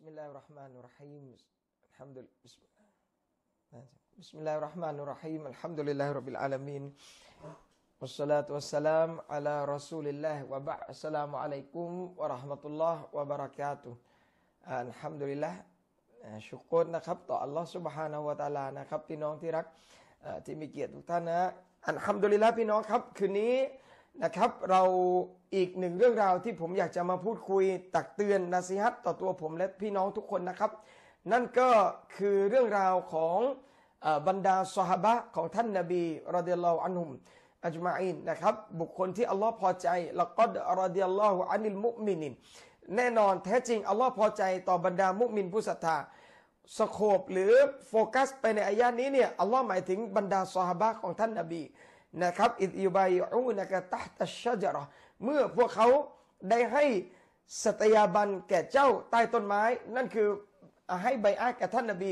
بسم الله الرحمن الرحيم الحمد لله بسم الله بسم الله الرحمن الرحيم الحمد لله رب العالمين والصلاة والسلام على رسول الله وبعد السلام عليكم ورحمة الله وبركاته الحمد لله شكرا อัลฮัมดุลิลละชุกโกตนะครับ الله سبحانه وتعالى في تيمي الحمد และ تعالى นะครับพี่น้องที่รักที่มีเกียรติทุกท่านนะอัลฮัมดุลิลละพี่น้องครับ كني นะครับเราอีกหนึ่งเรื่องราวที่ผมอยากจะมาพูดคุยตักเตือนนาซิฮัตต่อตัวผมและพี่น้องทุกคนนะครับนั่นก็คือเรื่องราวของบรรดาสหบะของท่านนาบี รอเดลลออันหุมอัจมาอินนะครับบุคคลที่อัลลอฮ์พอใจละกอรอเดลลอฮุอันิลมุมินินแน่นอนแท้จริงอัลลอฮ์พอใจต่อบรรดามุมิน ผู้ศรัทธาสโคบหรือโฟกัสไปในอายะนี้เนี่ยอัลลอฮ์หมายถึงบรรดาสหบะของท่านนาบีนะครับอิยูบายอูนะกะตัตชะจรอเมื่อพวกเขาได้ให้สตยาบันแก่เจ้าใต้ต้นไม้ นั่นคือให้ใบอาแก่ท่านนบี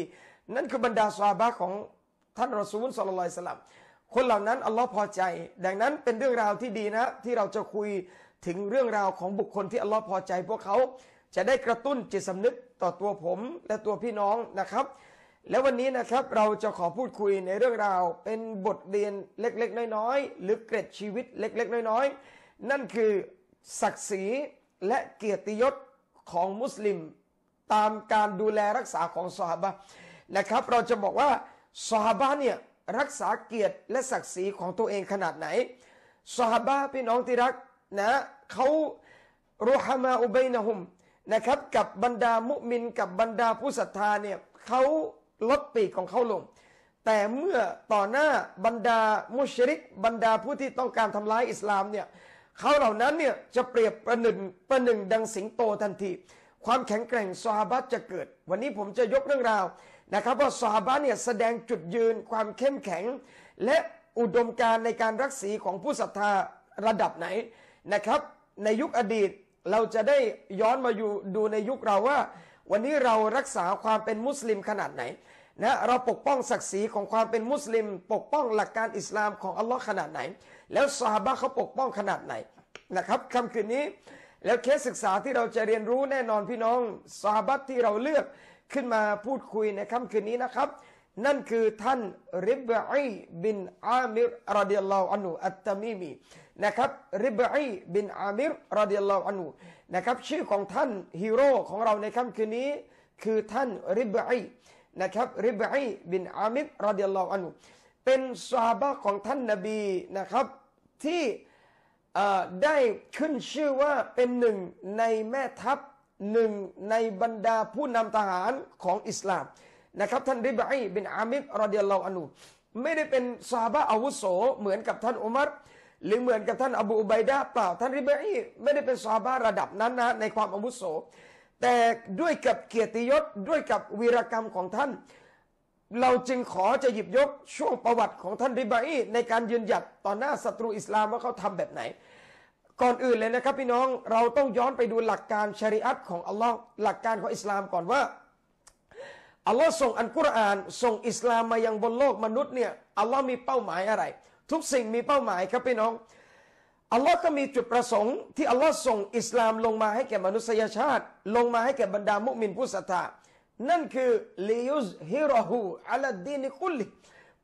นั่นคือบรรดาสวาบะของท่านรอซูลสุลล่ยสลัมคนเหล่านั้นอัลลอฮ์พอใจ ดังนั้นเป็นเรื่องราวที่ดีนะ ที่เราจะคุยถึงเรื่องราวของบุคคลที่อัลลอฮ์พอใจ พวกเขาจะได้กระตุ้นจิตสำนึกต่อตัวผมและตัวพี่น้องนะครับแล้ววันนี้นะครับเราจะขอพูดคุยในเรื่องราวเป็นบทเรียนเล็กๆน้อยๆ หรือเกร็ดชีวิตเล็กๆน้อยๆ นั่นคือศักดิ์ศรีและเกียรติยศของมุสลิม ตามการดูแลรักษาของสหบะนะครับ เราจะบอกว่าสหบะเนี่ย รักษาเกียรติและศักดิ์ศรีของตัวเองขนาดไหน สหบะพี่น้องที่รักนะเขารฮามาอุบัยนะฮุมนะครับ กับบรรดามุมินกับบรรดาผู้ศรัทธาเนี่ยเขาลดปีกของเขาลง แต่เมื่อต่อหน้าบรรดามุชริก บรรดาผู้ที่ต้องการทำร้ายอิสลามเนี่ยเขาเหล่านั้นเนี่ยจะเปรียบประหนึ่งประหนึ่งดังสิงโตทันที ความแข็งแกร่งซอฮาบะจะเกิด วันนี้ผมจะยกเรื่องราวนะครับว่าซอฮาบะเนี่ยแสดงจุดยืนความเข้มแข็งและอุดมการในการรักษีของผู้ศรัทธาระดับไหนนะครับ ในยุคอดีตเราจะได้ย้อนมาอยู่ดูในยุคเราว่าวันนี้เรารักษาความเป็นมุสลิมขนาดไหนนะเราปกป้องศักดิ์ศรีของความเป็นมุสลิมปกป้องหลักการอิสลามของอัลลอฮ์ขนาดไหน แล้วซาฮบะเขาปกป้องขนาดไหนนะครับคำคืนนี้แล้วเคสศึกษาที่เราจะเรียนรู้แน่นอนพี่น้องซาฮบะที่เราเลือกขึ้นมาพูดคุยในค่ำคืนนี้นะครับ นั่นคือท่านริบไอบินอามิรรดิยัลลอฮุอันุอัตตามีมีนะครับริบอีบินอามิรรดิยัลลอฮอันูนะครับชื่อของท่านฮีโร่ของเราในค่ำคืนนี้คือท่านริบอีนะครับริบอีบินอามิรรดิยัลลอฮอันูเป็นสาบะของท่านนบีนะครับที่ได้ขึ้นชื่อว่าเป็นหนึ่งในแม่ทัพหนึ่งในบรรดาผู้นำทหารของอิสลามนะครับท่านริบอีบินอามิรรดิยัลลอฮอันูไม่ได้เป็นสาบะอาวุโสเหมือนกับท่านอุมัรหรือเหมือนกับท่านอบูอุบัยดาเปล่าท่านริบอีไม่ได้เป็นซาบาระดับนั้นนะ ในความอาวุโสแต่ด้วยกับเกียรติยศด้วยกับวีรกรรมของท่าน เราจึงขอจะหยิบยกช่วงประวัติของท่านริบอีในการยืนหยัดต่อหน้าศัตรูอิสลามว่าเขาทำแบบไหน ก่อนอื่นเลยนะครับพี่น้องเราต้องย้อนไปดูหลักการชริอัตของอัลลอฮ์หลักการของอิสลามก่อนว่าอัลลอฮ์ส่งอันกุรอานส่งอิสลามมายังบนโลกมนุษย์เนี่ยอัลลอฮ์มีเป้าหมายอะไรทุกสิ่งมีเป้าหมายครับพี่น้อง อัลลอฮ์ก็มีจุดประสงค์ที่อัลลอฮ์ส่งอิสลามลงมาให้แก่มนุษยชาติ ลงมาให้แก่บรรดามุมินผู้ศรัทธา นั่นคือลิยุสฮิรอฮูอัลดีนิคุลิ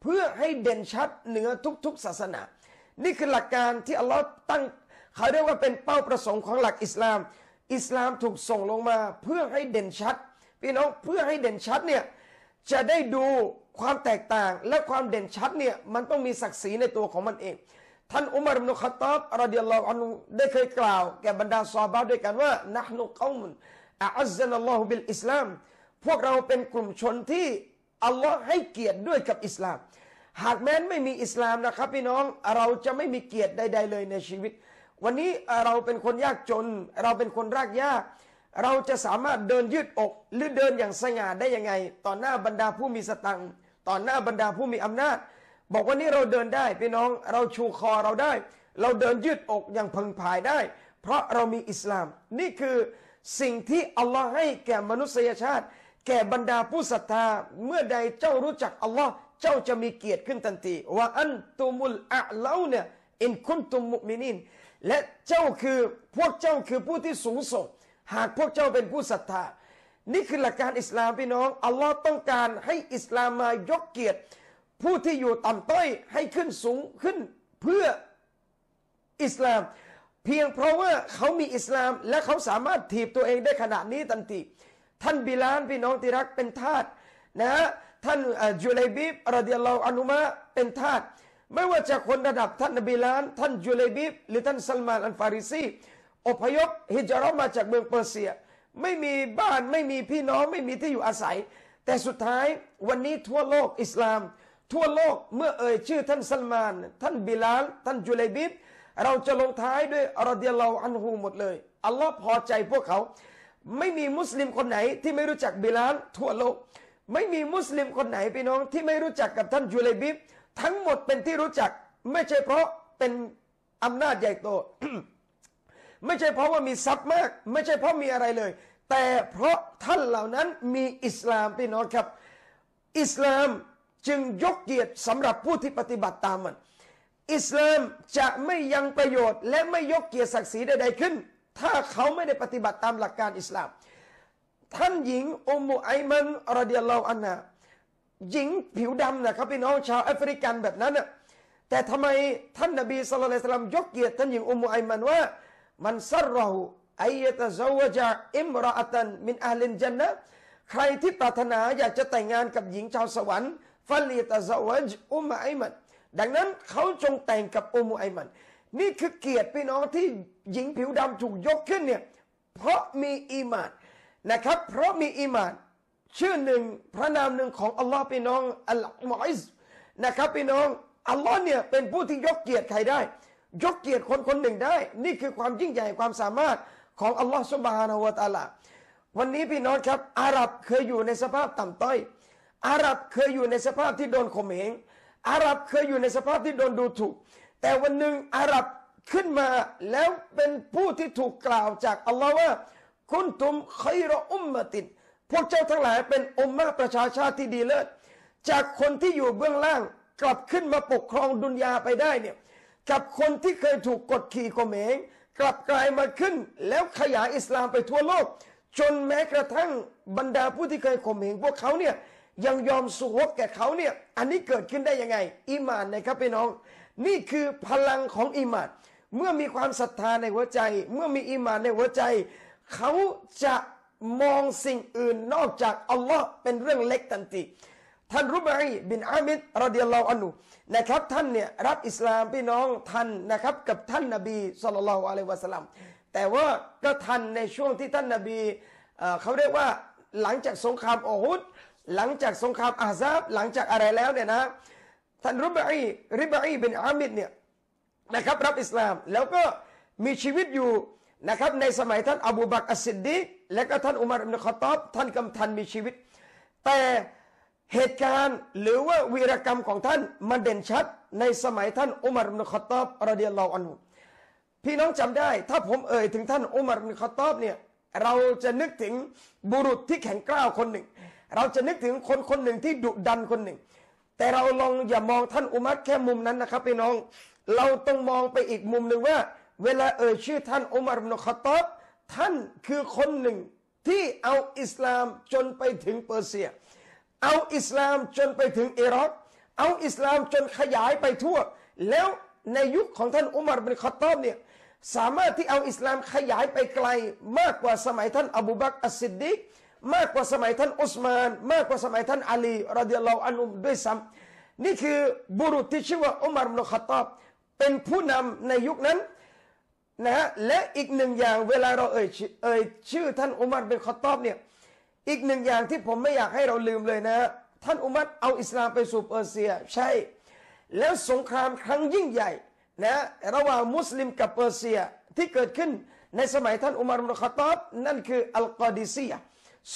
เพื่อให้เด่นชัดเหนือทุกๆศาสนา นี่คือหลักการที่อัลลอฮ์ตั้งเขาเรียกว่าเป็นเป้าประสงค์ของหลักอิสลาม อิสลามถูกส่งลงมาเพื่อให้เด่นชัด พี่น้องเพื่อให้เด่นชัดเนี่ยจะได้ดูความแตกต่างและความเด่นชัดเนี่ยมันต้องมีศักดิ์ศรีในตัวของมันเอง ท่านอุมารมนุคตอบอรดิยลลอฮอันได้เคยกล่าวแก่บรรดาซอบาด้วยกันว่านะฮ์นุกอมุนอัลันัลลอฮุบิลอิสลามพวกเราเป็นกลุ่มชนที่อัลลอฮ์ให้เกียรติด้วยกับอิสลาม หากแม้นไม่มีอิสลามนะครับ พี่น้องเราจะไม่มีเกียรติใดๆเลยในชีวิต วันนี้เราเป็นคนยากจน เราเป็นคนรากยากเราจะสามารถเดินยืดอกหรือเดินอย่างสง่าได้ยังไง ต่อหน้าบรรดาผู้มีสตังค์ต่อหน้าบรรดาผู้มีอำนาจ บอกว่านี่เราเดินได้ พี่น้องเราชูคอเราได้ เราเดินยืดอกอย่างพึงพายได้ เพราะเรามีอิสลาม นี่คือสิ่งที่อัลลอฮ์ให้แก่มนุษยชาติ แก่บรรดาผู้ศรัทธาเมื่อใดเจ้ารู้จักอัลลอฮ์เจ้าจะมีเกียรติขึ้นทันทีว่าอันตุมุลอะเลาเนี่ยอินคุนตุมมุมินินและเจ้าคือพวกเจ้าคือผู้ที่สูงส่งหากพวกเจ้าเป็นผู้ศรัทธานี่คือหลักการอิสลามพี่น้อง อัลลอฮ์ต้องการให้อิสลามมายกเกียรติ ผู้ที่อยู่ต่ำต้อยให้ขึ้นสูงขึ้นเพื่ออิสลาม เพียงเพราะว่าเขามีอิสลามและเขาสามารถถีบตัวเองได้ขนาดนี้ตันติท่านบิลานพี่น้องที่รักเป็นทาสนะท่านจุลบีบิบรดิยลลอฮอนุมะเป็นทาสไม่ว่าจะคนระดับ ท่านนบีลานท่านจุลบิบหรือท่านซัลมานอันฟาริซีอพยพฮิจรอมาจากเมืองเปอร์เซียไม่มีบ้านไม่มีพี่น้อง ไม่มีที่อยู่อาศัย แต่สุดท้ายวันนี้ทั่วโลกอิสลาม ทั่วโลกเมื่อเอ่ยชื่อ ท่านซัลมานท่านบิลาลท่านจุเลบิบเราจะลงท้ายด้วยอรดียเราอันหูหมดเลย อัลลอฮ์พอใจพวกเขา ไม่มีมุสลิมคนไหนที่ไม่รู้จักบิลาลทั่วโลก ไม่มีมุสลิมคนไหนพี่น้อง ที่ไม่รู้จักกับท่านจุเลบิบทั้งหมดเป็นที่รู้จัก ไม่ใช่เพราะเป็นอำนาจใหญ่โตไม่ใช่เพราะว่ามีทรัพย์มาก ไม่ใช่เพราะมีอะไรเลย แต่เพราะท่านเหล่านั้นมีอิสลามพี่น้องครับ อิสลามจึงยกเกียรติสำหรับผู้ที่ปฏิบัติตามมัน อิสลามจะไม่ยังประโยชน์ และไม่ยกเกียรติศักดิ์ศรีใดๆขึ้น ถ้าเขาไม่ได้ปฏิบัติตามหลักการอิสลาม ท่านหญิงอุมุไอมันอรดิยลลออันนาหญิงผิวดำนะครับพี่น้องชาวแอฟริกันแบบนั้นน่ะแต่ทำไมท่านนบีสุลต่านยกเกียรติท่านหญิงอุมุไอมันว่ามันซัรหูอายตะซาวจาอิมราอัตันมินอาลินจันนะใครที่ปรารถนาอยากจะแต่งงานกับหญิงชาวสวรรค์ฟัลีตะซาวจอุมไอมันดังนั้นเขาจงแต่งกับอุมไอมันนี่คือเกียรติพี่น้องที่หญิงผิวดำถูกยกขึ้นเนี่ยเพราะมีอีมานนะครับเพราะมีอีมานชื่อหนึ่งพระนามหนึ่งของอัลลอฮ์พี่น้องอัลมอยส์นะครับพี่น้องอัลลอฮ์เนี่ยเป็นผู้ที่ยกเกียรติใครได้ยกเกียรติคนคนหนึ่งได้ นี่คือความยิ่งใหญ่ความสามารถของอัลลอฮฺสุบฮานาวะตาลา วันนี้พี่น้องครับ อาหรับเคยอยู่ในสภาพต่ำต้อย อาหรับเคยอยู่ในสภาพที่โดนข่มเหง อาหรับเคยอยู่ในสภาพที่โดนดูถูก แต่วันหนึ่งอาหรับขึ้นมาแล้วเป็นผู้ที่ถูกกล่าวจากอัลลอฮ์ว่า คุณตุมเครออุมมติด พวกเจ้าทั้งหลายเป็นอมมาประชาชาติที่ดีเลิศ จากคนที่อยู่เบื้องล่างกลับขึ้นมาปกครองดุนยาไปได้เนี่ยกับคนที่เคยถูกกดขี่ข่มเหงกลับกลายมาขึ้นแล้วขยายอิสลามไปทั่วโลก จนแม้กระทั่งบรรดาผู้ที่เคยข่มเหงพวกเขาเนี่ยยังยอมสูงแก่เขาเนี่ยอันนี้เกิดขึ้นได้ยังไงอิมานนะครับพี่น้อง นี่คือพลังของอิมานเมื่อมีความศรัทธาในหัวใจ เมื่อมีอิมานในหัวใจ เขาจะมองสิ่งอื่นนอกจากอัลลอฮ์เป็นเรื่องเล็กทันทีท่านรุบัีบินอามิดรดิยลลอฮอันุนะครับท่านเนี่ยรับอิสลามพี่น้องท่านนะครับกับท่านนบีสุลต่านอะลัยวะสลัม แต่ว่าก็ทันในช่วงที่ท่านนบีเขาเรียกว่าหลังจากสงครามอหฮุดหลังจากสงครามอาซาบหลังจากอะไรแล้วเนี่ยนะท่านรุบัีริบัีบินอามิดเนี่ยนะครับ รับอิสลามแล้วก็มีชีวิตอยู่นะครับในสมัยท่านอบูบักอัสซิดดีและก็ท่านอุมารอิบนุขตอบ ท่านกำทันมีชีวิตแต่เหตุการณ์หรือว่าวีรกรรมของท่านมันเด่นชัด ในสมัยท่านอุมารุนนอตอบรเดียลลออันุพี่น้องจำได้ ถ้าผมเอ่ยถึงท่านอุมารุนนอตอบเนี่ยเราจะนึกถึงบุรุษที่แข็งกร้าวคนหนึ่ง เราจะนึกถึงคนคนหนึ่งที่ดุดันคนหนึ่ง แต่เราลองอย่ามองท่านอุมัรแค่มุมนั้นนะครับพี่น้อง เราต้องมองไปอีกมุมหนึ่งว่า เวลาเอ่ยชื่อท่านอุมารุนนอตอบท่านคือคนหนึ่งที่เอาอิสลามจนไปถึงเปอร์เซียเอาอิสลามจนไปถึงอิรักเอาอิสลามจนขยายไปทั่ว แล้วในยุคของท่านอุมารเป็นคอตอบเนี่ย สามารถที่เอาอิสลามขยายไปไกลมากกว่าสมัยท่านอบูบักอัสซิดดิกมากกว่าสมัยท่านอุสมาน มากกว่าสมัยท่านอาลีรดิยัลลอฮุอันุมด้วยซ้ำนี่คือบุรุษที่ชื่อว่าอุมารมุคตอบ เป็นผู้นำในยุคนั้นนะฮะ และอีกหนึ่งอย่างเวลาเราเอ่ยเอ่ยชื่อท่านอุมารเป็นคอตอบเนี่ยอีกหนึ่งอย่างที่ผมไม่อยากให้เราลืมเลยนะท่านอุมัตเอาอิสลามไปสู่เปอร์เซียใช่แล้วสงครามครั้งยิ่งใหญ่นะระหว่างมุสลิมกับเปอร์เซียที่เกิดขึ้นในสมัยท่านอุมารมุคตอบนั่นคืออัลกอดิซีย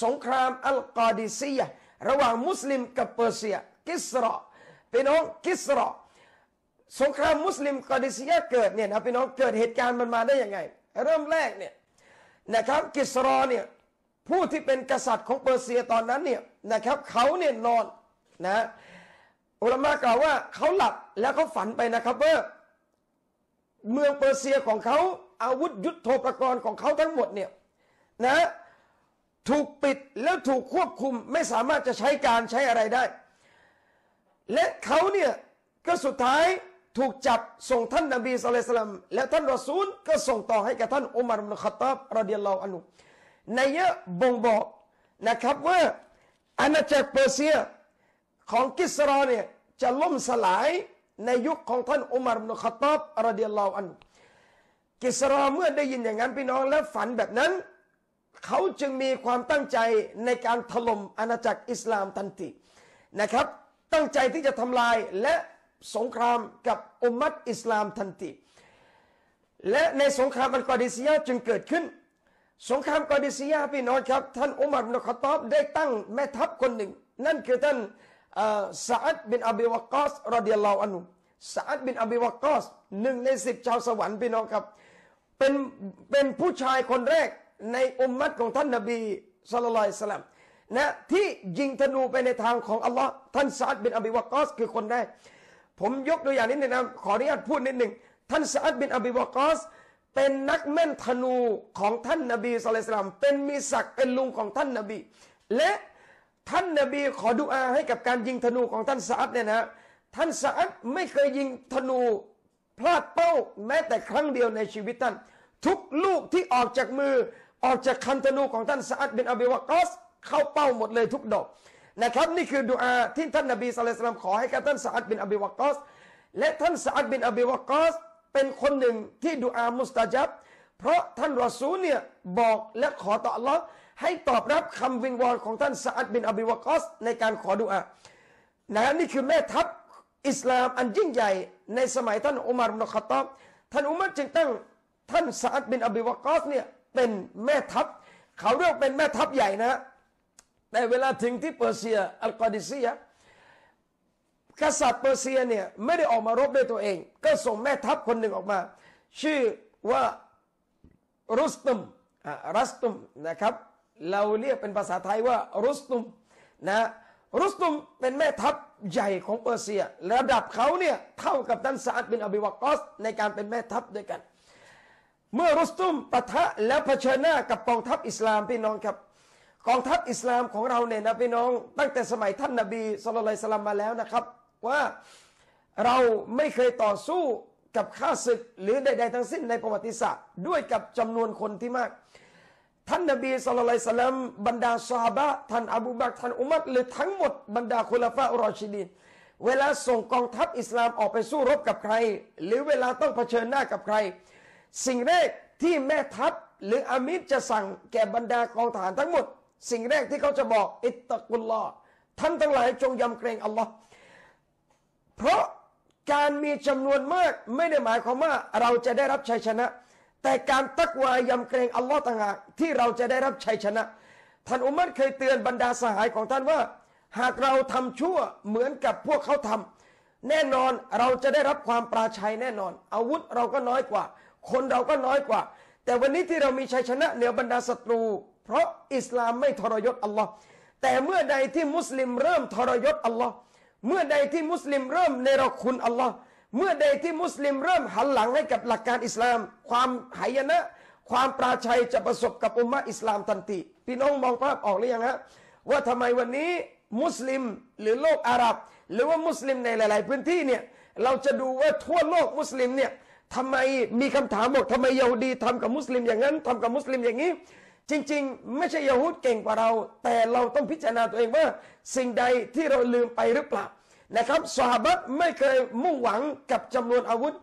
สงครามอัลกอดิซีย ระหว่างมุสลิมกับเปอร์เซียกิสรอพี่น้องกิสรอสงครามมุสลิมกอดิซียเกิดเนี่ยนะพี่น้องเกิดเหตุการณ์มันมาได้ยังไง เริ่มแรกเนี่ยนะครับกิสรอเนี่ยผู้ที่เป็นกษัตริย์ของเปอร์เซียตอนนั้นเนี่ยนะครับ เขาเนี่ยนอนนะอุลามะกล่าวว่าเขาหลับแล้วเขาฝันไปนะครับว่าเมืองเปอร์เซียของเขา อาวุธยุโทโธปกรณ์ของเขาทั้งหมดเนี่ยนะถูกปิดแล้วถูกควบคุมไม่สามารถจะใช้การใช้อะไรได้ และเขาเนี่ยก็สุดท้ายถูกจับส่งท่านนบีสุลต่านและท่านรอซูล ก็ส่งต่อให้กับท่านอุมารมุนขตาบรดียัลลอฮอันุในเยอะบ่งบอกนะครับว่าอาณาจักรเปอร์เซียของกิสรอเนี่ยจะล่มสลายในยุคของท่านอุมารมุขตอบรเดียลลออันกิสรอเมื่อได้ยินอย่างนั้นพี่น้องและฝันแบบนั้นเขาจึงมีความตั้งใจในการถล่มอาณาจักรอิสลามทันทีนะครับ ตั้งใจที่จะทำลายและสงครามกับอุมมัดอิสลามทันทีและในสงครามอันกอดิซียจึงเกิดขึ้นสงครามกอดิซียาพี่น้องครับท่านอุมัรบินอตอบได้ตั้งแม่ทัพคนหนึ่ง นั่นคือท่านสาอาดบินอบีวะกอสรเดียลลออันุสาอาดบินอบีวะกอสหนึ่งในสิบชาวสวรรค์พี่น้องครับเป็นเป็นผู้ชายคนแรกในอุมมัดของท่านนบีสุลัยสลัมนะที่ยิงธนูไปในทางของอัลลอฮ์ท่านสาอาดบินอบีวะกอสคือคนแรกผมยกตัวอย่างนิดนึงนะขออนุญาตพูดนิดหนึ่งท่านสาอาดบินอบีวะกอสเป็นนักแม่นธนูของท่านนบีสุลต่านเป็นมีศักดิ์เป็นลุงของท่านนบี และท่านนบีขอดุอาให้กับการยิงธนูของท่านสาอัดเนี่ยนะ ท่านสาอัดไม่เคยยิงธนูพลาดเป้าแม้แต่ครั้งเดียวในชีวิตท่านทุกลูกที่ออกจากมือออกจากคันธนูของท่านสาอัดเินอบีวากอสเข้าเป้าหมดเลยทุกดอก นะครับนี่คือดุอาที่ท่านนบีสุลต่านขอให้กับท่านสาอัดเินอบีวากอสและท่านสาอัดบินอบีวากอสเป็นคนหนึ่งที่ดูอา มุสตาจับ เพราะท่านรอซูลเนี่ยบอกและขอต่ออัลลอฮ์ให้ตอบรับคำวิงวอนของท่านซาอัดบินอบิวกอสในการขอดูอา นะครับนี่คือแม่ทัพอิสลามอันยิ่งใหญ่ในสมัยท่านอุมารมุนคตอบท่านอุมารจึงตั้งท่านซาอัดบินอบิวกอสเนี่ยเป็นแม่ทัพ เขาเรียกเป็นแม่ทัพใหญ่นะแต่เวลาถึงที่เปอร์เซียอัลกอดิซียะกษัตริย์เปอร์เซียเนี่ยไม่ได้ออกมารบด้วยตัวเอง ก็ส่งแม่ทัพคนหนึ่งออกมา ชื่อว่ารุสตุมรัสตุม นะครับ เราเรียกเป็นภาษาไทยว่ารุสตุมนะรุสตุมเป็นแม่ทัพใหญ่ของเปอร์เซียระดับเขาเนี่ยเท่ากับท่านซาดบินอบิวากอสในการเป็นแม่ทัพด้วยกัน เมื่อรุสตุมปะทะแล้วเผชิญหน้ากับกองทัพอิสลามพี่น้องครับกองทัพอิสลามของเราเนี่ยนะพี่น้องตั้งแต่สมัยท่านนาบีสุลต่านสลามมาแล้วนะครับว่าเราไม่เคยต่อสู้กับข้าศึกหรือใด ๆ ทั้งสิ้นในประวัติศาสตร์ ด้วยกับจำนวนคนที่มากท่านนบีสุลต่านสลัมบรรดาซาบะท่านอบูบักท่านอุมัดหรือทั้งหมดบรรดาคุลฟะอรอชิดีนเวลาส่งกองทัพอิสลามออกไปสู้รบกับใคร หรือเวลาต้องเผชิญหน้ากับใคร สิ่งแรกที่แม่ทัพหรืออามิรจะสั่งแก่บรรดากองทหารทั้งหมด สิ่งแรกที่เขาจะบอกอิตตะกุลลอท่านทั้งหลายจงยำเกรงอัลลอฮ์เพราะการมีจำนวนมากไม่ได้หมายความว่าเราจะได้รับชัยชนะ แต่การตักวายำเกรงอัลลอฮ์ต่างหากที่เราจะได้รับชัยชนะท่านอุมัรเคยเตือนบรรดาสหายของท่านว่า หากเราทำชั่วเหมือนกับพวกเขาทำ แน่นอนเราจะได้รับความปราชัยแน่นอน อาวุธเราก็น้อยกว่า คนเราก็น้อยกว่า แต่วันนี้ที่เรามีชัยชนะเหนือบรรดาศัตรู เพราะอิสลามไม่ทรยศอัลลอฮ์แต่เมื่อใดที่มุสลิมเริ่มทรยศอัลลอฮ์เมื่อใดที่มุสลิมเริ่มเนรคุณอัลลอฮ์เมื่อใดที่มุสลิมเริ่มหันหลังให้กับหลักการอิสลาม ความหายนะ ความปราชัยจะประสบกับอุมมะอิสลามทันทีพี่น้องมองภาพออกหรือยังฮะว่าทำไมวันนี้มุสลิมหรือโลกอาหรับ หรือว่ามุสลิมในหลายๆ พื้นที่เนี่ย เราจะดูว่าทั่วโลกมุสลิมเนี่ยทำไมมีคำถามบอกทำไมยาวดีทำกับมุสลิมอย่างนั้นทำกับมุสลิมอย่างนี้จริงๆ ไม่ใช่ยาฮูดเก่งกว่าเรา แต่เราต้องพิจารณาตัวเองว่า สิ่งใดที่เราลืมไปหรือเปล่านะครับสาบัตไม่เคยมุ่งหวังกับจำนวนอาวุธ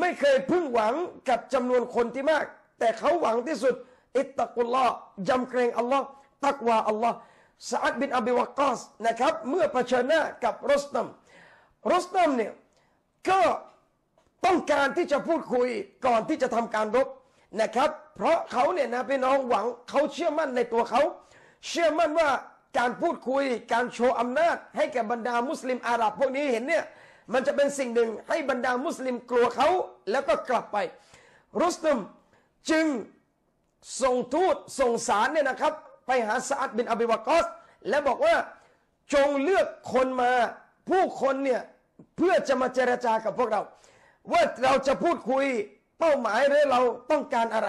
ไม่เคยพึ่งหวังกับจำนวนคนที่มาก แต่เขาหวังที่สุด อิตตะกุลลอ์ยำเกรงอัลลอฮ์ตักวาอัลลอฮ์สาอัดบินอบิวกอสนะครับ เมื่อเผชิญหน้ากับรสตัมรสตัมเนี่ยก็ต้องการที่จะพูดคุยก่อนที่จะทำการรบนะครับ เพราะเขาเนี่ยนะพี่น้องหวังเขาเชื่อมั่นในตัวเขา เชื่อมั่นว่าการพูดคุยการโชว์อำนาจ ให้แก่บรรดามุสลิมอาหรับพวกนี้เห็นเนี่ยมันจะเป็นสิ่งหนึ่งให้บรรดามุสลิมกลัวเขาแล้วก็กลับไป รุสตุมจึงส่งทูตส่งสารเนี่ยนะครับไปหาซาอัดบินอบิวากอสและบอกว่าจงเลือกคนมาผู้คนเนี่ยเพื่อจะมาเจรจากับพวกเรา ว่าเราจะพูดคุยเป้าหมายหรือเราต้องการอะไร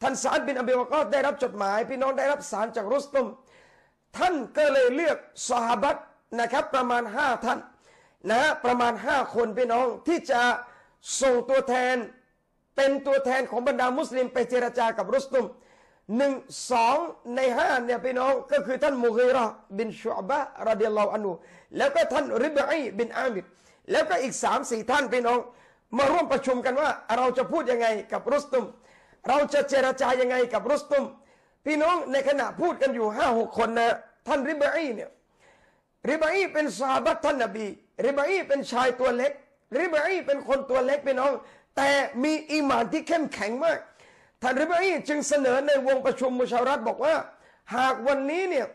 ท่านสาดบินอเบลกอได้รับจดหมายพี่น้องได้รับสารจากรุสตุม ท่านก็เลยเลือกสหบัตนะครับประมาณ 5 ท่านนะประมาณ 5 คนพี่น้องที่จะส่งตัวแทนเป็นตัวแทนของบรรดามุสลิมไปเจรจากับรุสตุมหนึ่งสองในห้าเนี่ยพี่น้องก็คือท่านมูฮีระบินชูบะรดิยัลลอฮอันูแล้วก็ท่านริบไอบินอามิดแล้วก็อีกสามสี่ท่านพี่น้องมาร่วมประชุมกันว่าเราจะพูดยังไงกับรุสตุม เราจะเจรจายังไงกับรุสตุม พี่น้องในขณะพูดกันอยู่ห้าหกคนนะท่านริบอีเนี่ยริบอีเป็นซาบัตท่านนบี ริบอีเป็นชายตัวเล็กริบอีเป็นคนตัวเล็กพี่น้อง แต่มีอีหมานที่เข้มแข็งมากท่านริบอีจึงเสนอในวงประชุมมุชารัตบอกว่า หากวันนี้เนี่ย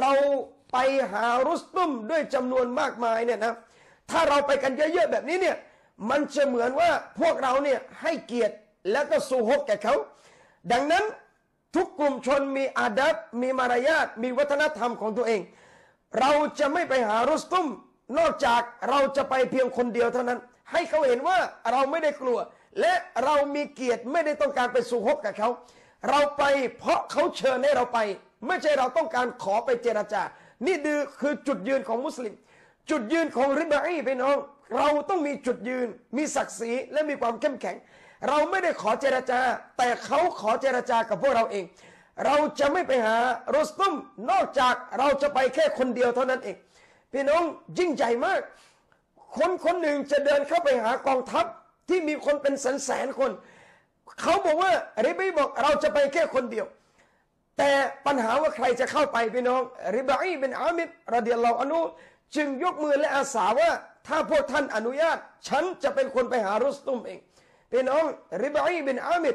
เราไปหารุสตุมด้วยจำนวนมากมายเนี่ยนะถ้าเราไปกันเยอะๆแบบนี้เนี่ยมันจะเหมือนว่าพวกเราเนี่ยให้เกียรติและก็สูฮกแก่เขา ดังนั้นทุกกลุ่มชนมีอาดับมีมารยาทมีวัฒนธรรมของตัวเอง เราจะไม่ไปหารุสตุ้มนอกจากเราจะไปเพียงคนเดียวเท่านั้น ให้เขาเห็นว่าเราไม่ได้กลัว และเรามีเกียรติไม่ได้ต้องการไปสูฮกกับเขาเราไปเพราะเขาเชิญให้เราไป ไม่ใช่เราต้องการขอไปเจราจานี่คือจุดยืนของมุสลิม จุดยืนของริบะอีพี่น้องเราต้องมีจุดยืนมีศักดิ์ศรีและมีความเข้มแข็ง เราไม่ได้ขอเจรจา แต่เขาขอเจรจากับพวกเราเอง เราจะไม่ไปหารสตุมนอกจากเราจะไปแค่คนเดียวเท่านั้นเอง พี่น้องยิ่งใหญ่มากคนคนหนึ่งจะเดินเข้าไปหากองทัพที่มีคนเป็นแสนแสนคน เขาบอกว่าริบีบอกเราจะไปแค่คนเดียว แต่ปัญหาว่าใครจะเข้าไปพี่น้องริบีเป็นอามิดรดิยัลลอฮอนุจึงยกมือและอาสาว่าถ้าพวกท่านอนุญาตฉันจะเป็นคนไปหารุสตุมเองพี่น้อง ริบอีบินอามิด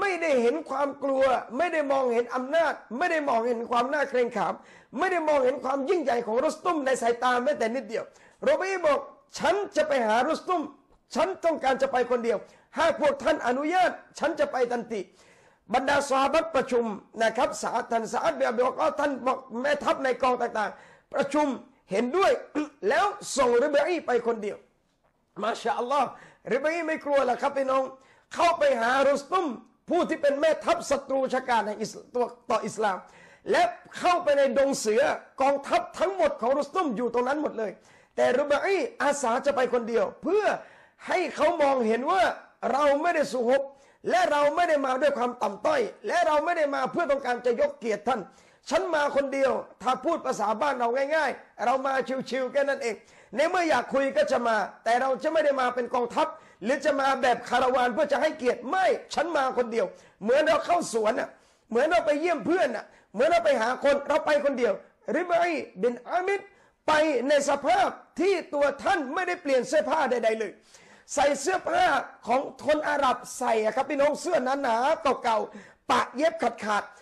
ไม่ได้เห็นความกลัว ไม่ได้มองเห็นอำนาจ ไม่ได้มองเห็นความน่าเกรงขามไม่ได้มองเห็นความยิ่งใหญ่ของรุสตุมในสายตาแม้แต่นิดเดียวโรบีบอกฉันจะไปหารุสตุมฉันต้องการจะไปคนเดียวหากพวกท่านอนุญาตฉันจะไปทันทีบรรดาสาบัตประชุมนะครับสาทันสาธเบียบอกท่านบอกแม่ทัพในกองต่างๆ ประชุมเห็นด้วยแล้วส่งริบอีไปคนเดียว มาชาอัลลอฮ์ริบอีไม่กลัวหรอกครับพี่น้อง เข้าไปหารุสตุมผู้ที่เป็นแม่ทัพศัตรูชาการในตัวต่ออิสลาม และเข้าไปในดงเสือกองทัพทั้งหมดของรุสตุมอยู่ตรงนั้นหมดเลย แต่ริบอีอาสาจะไปคนเดียวเพื่อให้เขามองเห็นว่าเราไม่ได้สุฮบและเราไม่ได้มาด้วยความต่ำต้อย และเราไม่ได้มาเพื่อต้องการจะยกเกียรติท่านฉันมาคนเดียว ถ้าพูดภาษาบ้านเราง่ายๆ เรามาชิวๆแค่นั้นเอง ในเมื่ออยากคุยก็จะมา แต่เราจะไม่ได้มาเป็นกองทัพ หรือจะมาแบบคาราวานเพื่อจะให้เกียรติ ไม่ ฉันมาคนเดียว เหมือนเราเข้าสวนอ่ะ เหมือนเราไปเยี่ยมเพื่อนอ่ะ เหมือนเราไปหาคน เราไปคนเดียว ริบไเบ็นอามิดไปในสภาพที่ตัวท่านไม่ได้เปลี่ยนเสื้อผ้าใด ๆ เลย ใส่เสื้อผ้าของคนอาหรับใส่ครับพี่น้อง เสื้อหนาๆเก่าๆ ปะเย็บขาดๆ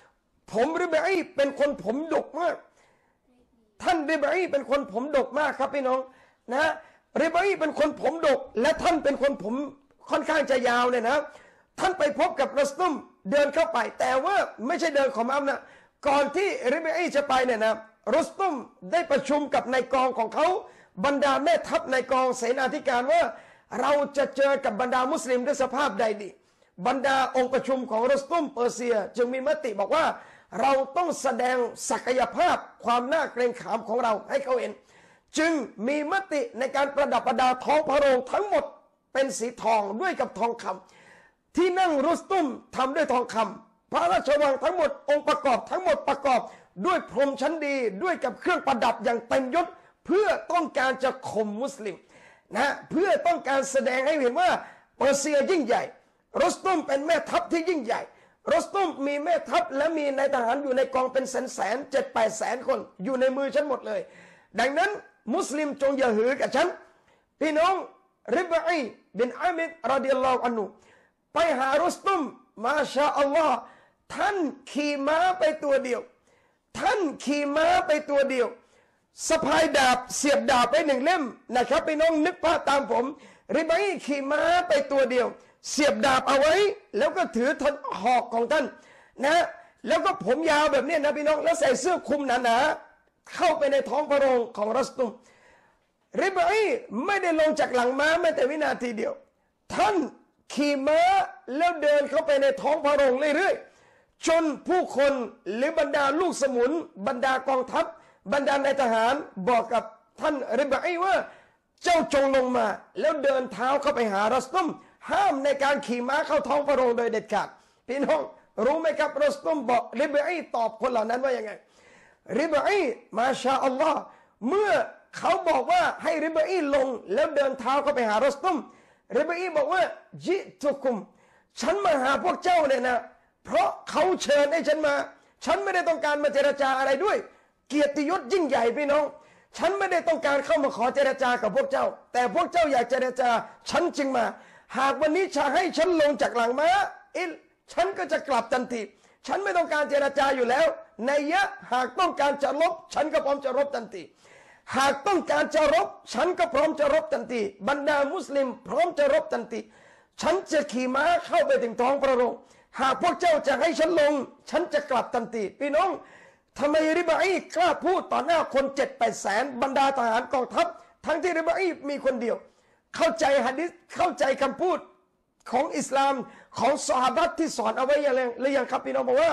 ผมริบอเป็นคนผมดกมาก ท่านริบอเป็นคนผมดกมากครับพี่น้องนะ ริบอเป็นคนผมดก และท่านเป็นคนผมค่อนข้างจะยาวเนี่ยนะ ท่านไปพบกับรัสตุม เดินเข้าไป แต่ว่าไม่ใช่เดินของอัมนะ ก่อนที่ริบอจะไปเนี่ยนะรัสตุมได้ประชุมกับนายกองของเขา บรรดาแม่ทัพนายกองเสนาธิการว่าเราจะเจอกับบรรดามุสลิมด้วยสภาพใดดี บรรดาองค์ประชุมของรัสตุมเปอร์เซียจึงมีมติบอกว่าเราต้องแสดงศักยภาพความน่าเกรงขามของเราให้เขาเห็น จึงมีมติในการประดับประดาท้องพระโรงทั้งหมดเป็นสีทองด้วยกับทองคำ ที่นั่งรุสตุ้มทำด้วยทองคำ พระราชวังทั้งหมดองค์ประกอบทั้งหมดประกอบด้วยพรมชั้นดีด้วยกับเครื่องประดับอย่างเต็มยศเพื่อต้องการจะข่มมุสลิมนะเพื่อต้องการแสดงให้เห็นว่าเปอร์เซียยิ่งใหญ่ รุสตุมเป็นแม่ทัพที่ยิ่งใหญ่รสตุ้มมีแม่ทัพและมีนายทหารอยู่ในกองเป็นแสนแสนเจ็ดแปดแสนคนอยู่ในมือฉันหมดเลยดังนั้นมุสลิมจงอย่าหือกับฉันพี่น้องริบไอบินอามิดรดิยัลลอฮุอันุไปหารสตุ้มมาชาอัลลอฮ์ท่านขี่ม้าไปตัวเดียว ท่านขี่ม้าไปตัวเดียวสะพายดาบเสียบดาบไปหนึ่งเล่มนะครับพี่น้องนึกภาพตามผมริบไอขี่ม้าไปตัวเดียวเสียบดาบเอาไว้ แล้วก็ถือทนหอกของท่านนะ แล้วก็ผมยาวแบบนี้นะพี่น้องแล้วใส่เสื้อคลุมหนาๆเข้าไปในท้องพระโรงของรัสตุมเรเบอีไม่ได้ลงจากหลังม้าแม้แต่วินาทีเดียว ท่านขี่ม้าแล้วเดินเข้าไปในท้องพระโรงเรื่อยๆจนผู้คนหรือบรรดาลูกสมุนบรรดากองทัพ บรรดานายทหารบอกกับท่านเรเบอีว่าเจ้าจงลงมา แล้วเดินเท้าเข้าไปหารัสตุมห้ามในการขี่ม้าเข้าท้องพระโรงโดยเด็ดขาด พี่น้องรู้ไหมครับรสตุมบอกริบอีตอบคนเหล่านั้นว่ายังไง ริบอีมาชาอัลลอฮ์เมื่อเขาบอกว่าให้ริบอีลงแล้วเดินเท้าเข้าไปหารสตุมริบอีบอกว่า จิตุกุม ฉันมาหาพวกเจ้าเนี่ยนะ เพราะเขาเชิญให้ฉันมา ฉันไม่ได้ต้องการมาเจรจาอะไรด้วย เกียรติยศยิ่งใหญ่พี่น้อง ฉันไม่ได้ต้องการเข้ามาขอเจรจากับพวกเจ้า แต่พวกเจ้าอยากเจรจาฉันจึงมาหากวันนี้ชาให้ฉันลงจากหลังมา้าอิลฉันก็จะกลับทันที ฉันไม่ต้องการเจราจาอยู่แล้วในยะหากต้องการจะรบฉันก็พร้อมจะรบทันทีหากต้องการจะรบฉันก็พร้อมจะรบทันทีบรรดามุสลิมพร้อมจะรบทันที ฉันจะขี่ม้าเข้าไปถึงท้องพระโรงหากพวกเจ้าจะให้ฉันลงฉันจะกลับทันที พี่น้องทำไมริบอีกล้าพูดต่อหน้าคนเจ็ดแปดแสนบรรดาทหารกองทัพ ทั้งที่ริบอีมีคนเดียวเข้าใจฮะดิษเข้าใจคำพูดของอิสลามของสหบัตที่สอนเอาไว้อย่างไรหลือยางครับพี่น้องบอกว่า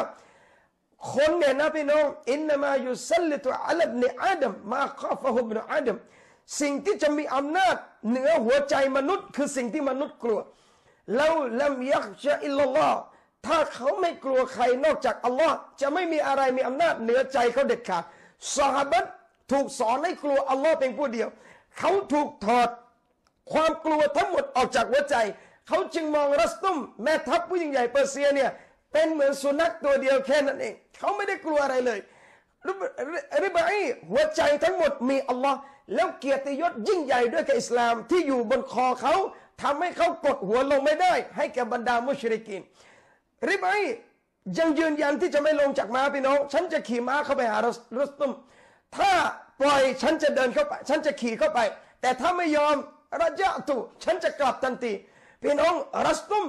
คนเนี่ยนะพี่น้องอินนามายุสัลลิตุอัลลบเนอาดัมมาคอฟะฮุบเนอาดัมสิ่งที่จะมีอำนาจ เหนือหัวใจมนุษย์ คือสิ่งที่มนุษย์กลัว แล้วลำยักชะอิลลอห์ถ้าเขาไม่กลัวใคร นอกจากอัลลอฮ์จะไม่มีอะไรมีอำนาจเหนือใจเขาเด็ดขาดสหบัตถูกสอนให้กลัวอัลลอฮ์เป็นผู้เดียว เขาถูกถอดความกลัวทั้งหมดออกจากหัวใจ เขาจึงมองรัสตุม แม่ทัพผู้ยิ่งใหญ่เปอร์เซียเนี่ย เป็นเหมือนสุนัขตัวเดียวแค่นั้นเองเขาไม่ได้กลัวอะไรเลย ริบายหัวใจทั้งหมดมีอัลลอฮ์แล้วเกียรติยศยิ่งใหญ่ด้วยกับอิสลามที่อยู่บนคอเขาทำให้เขากดหัวลงไม่ได้ ให้แก่บรรดามุชริกินริบายยังยืนยันที่จะไม่ลงจากม้าพี่น้อง ฉันจะขี่ม้าเข้าไปหารัสตุม ถ้าปล่อยฉันจะเดินเข้าไป ฉันจะขี่เข้าไป แต่ถ้าไม่ยอมระยะตุฉันจะกลับทันทีพี่น้องรัสตุม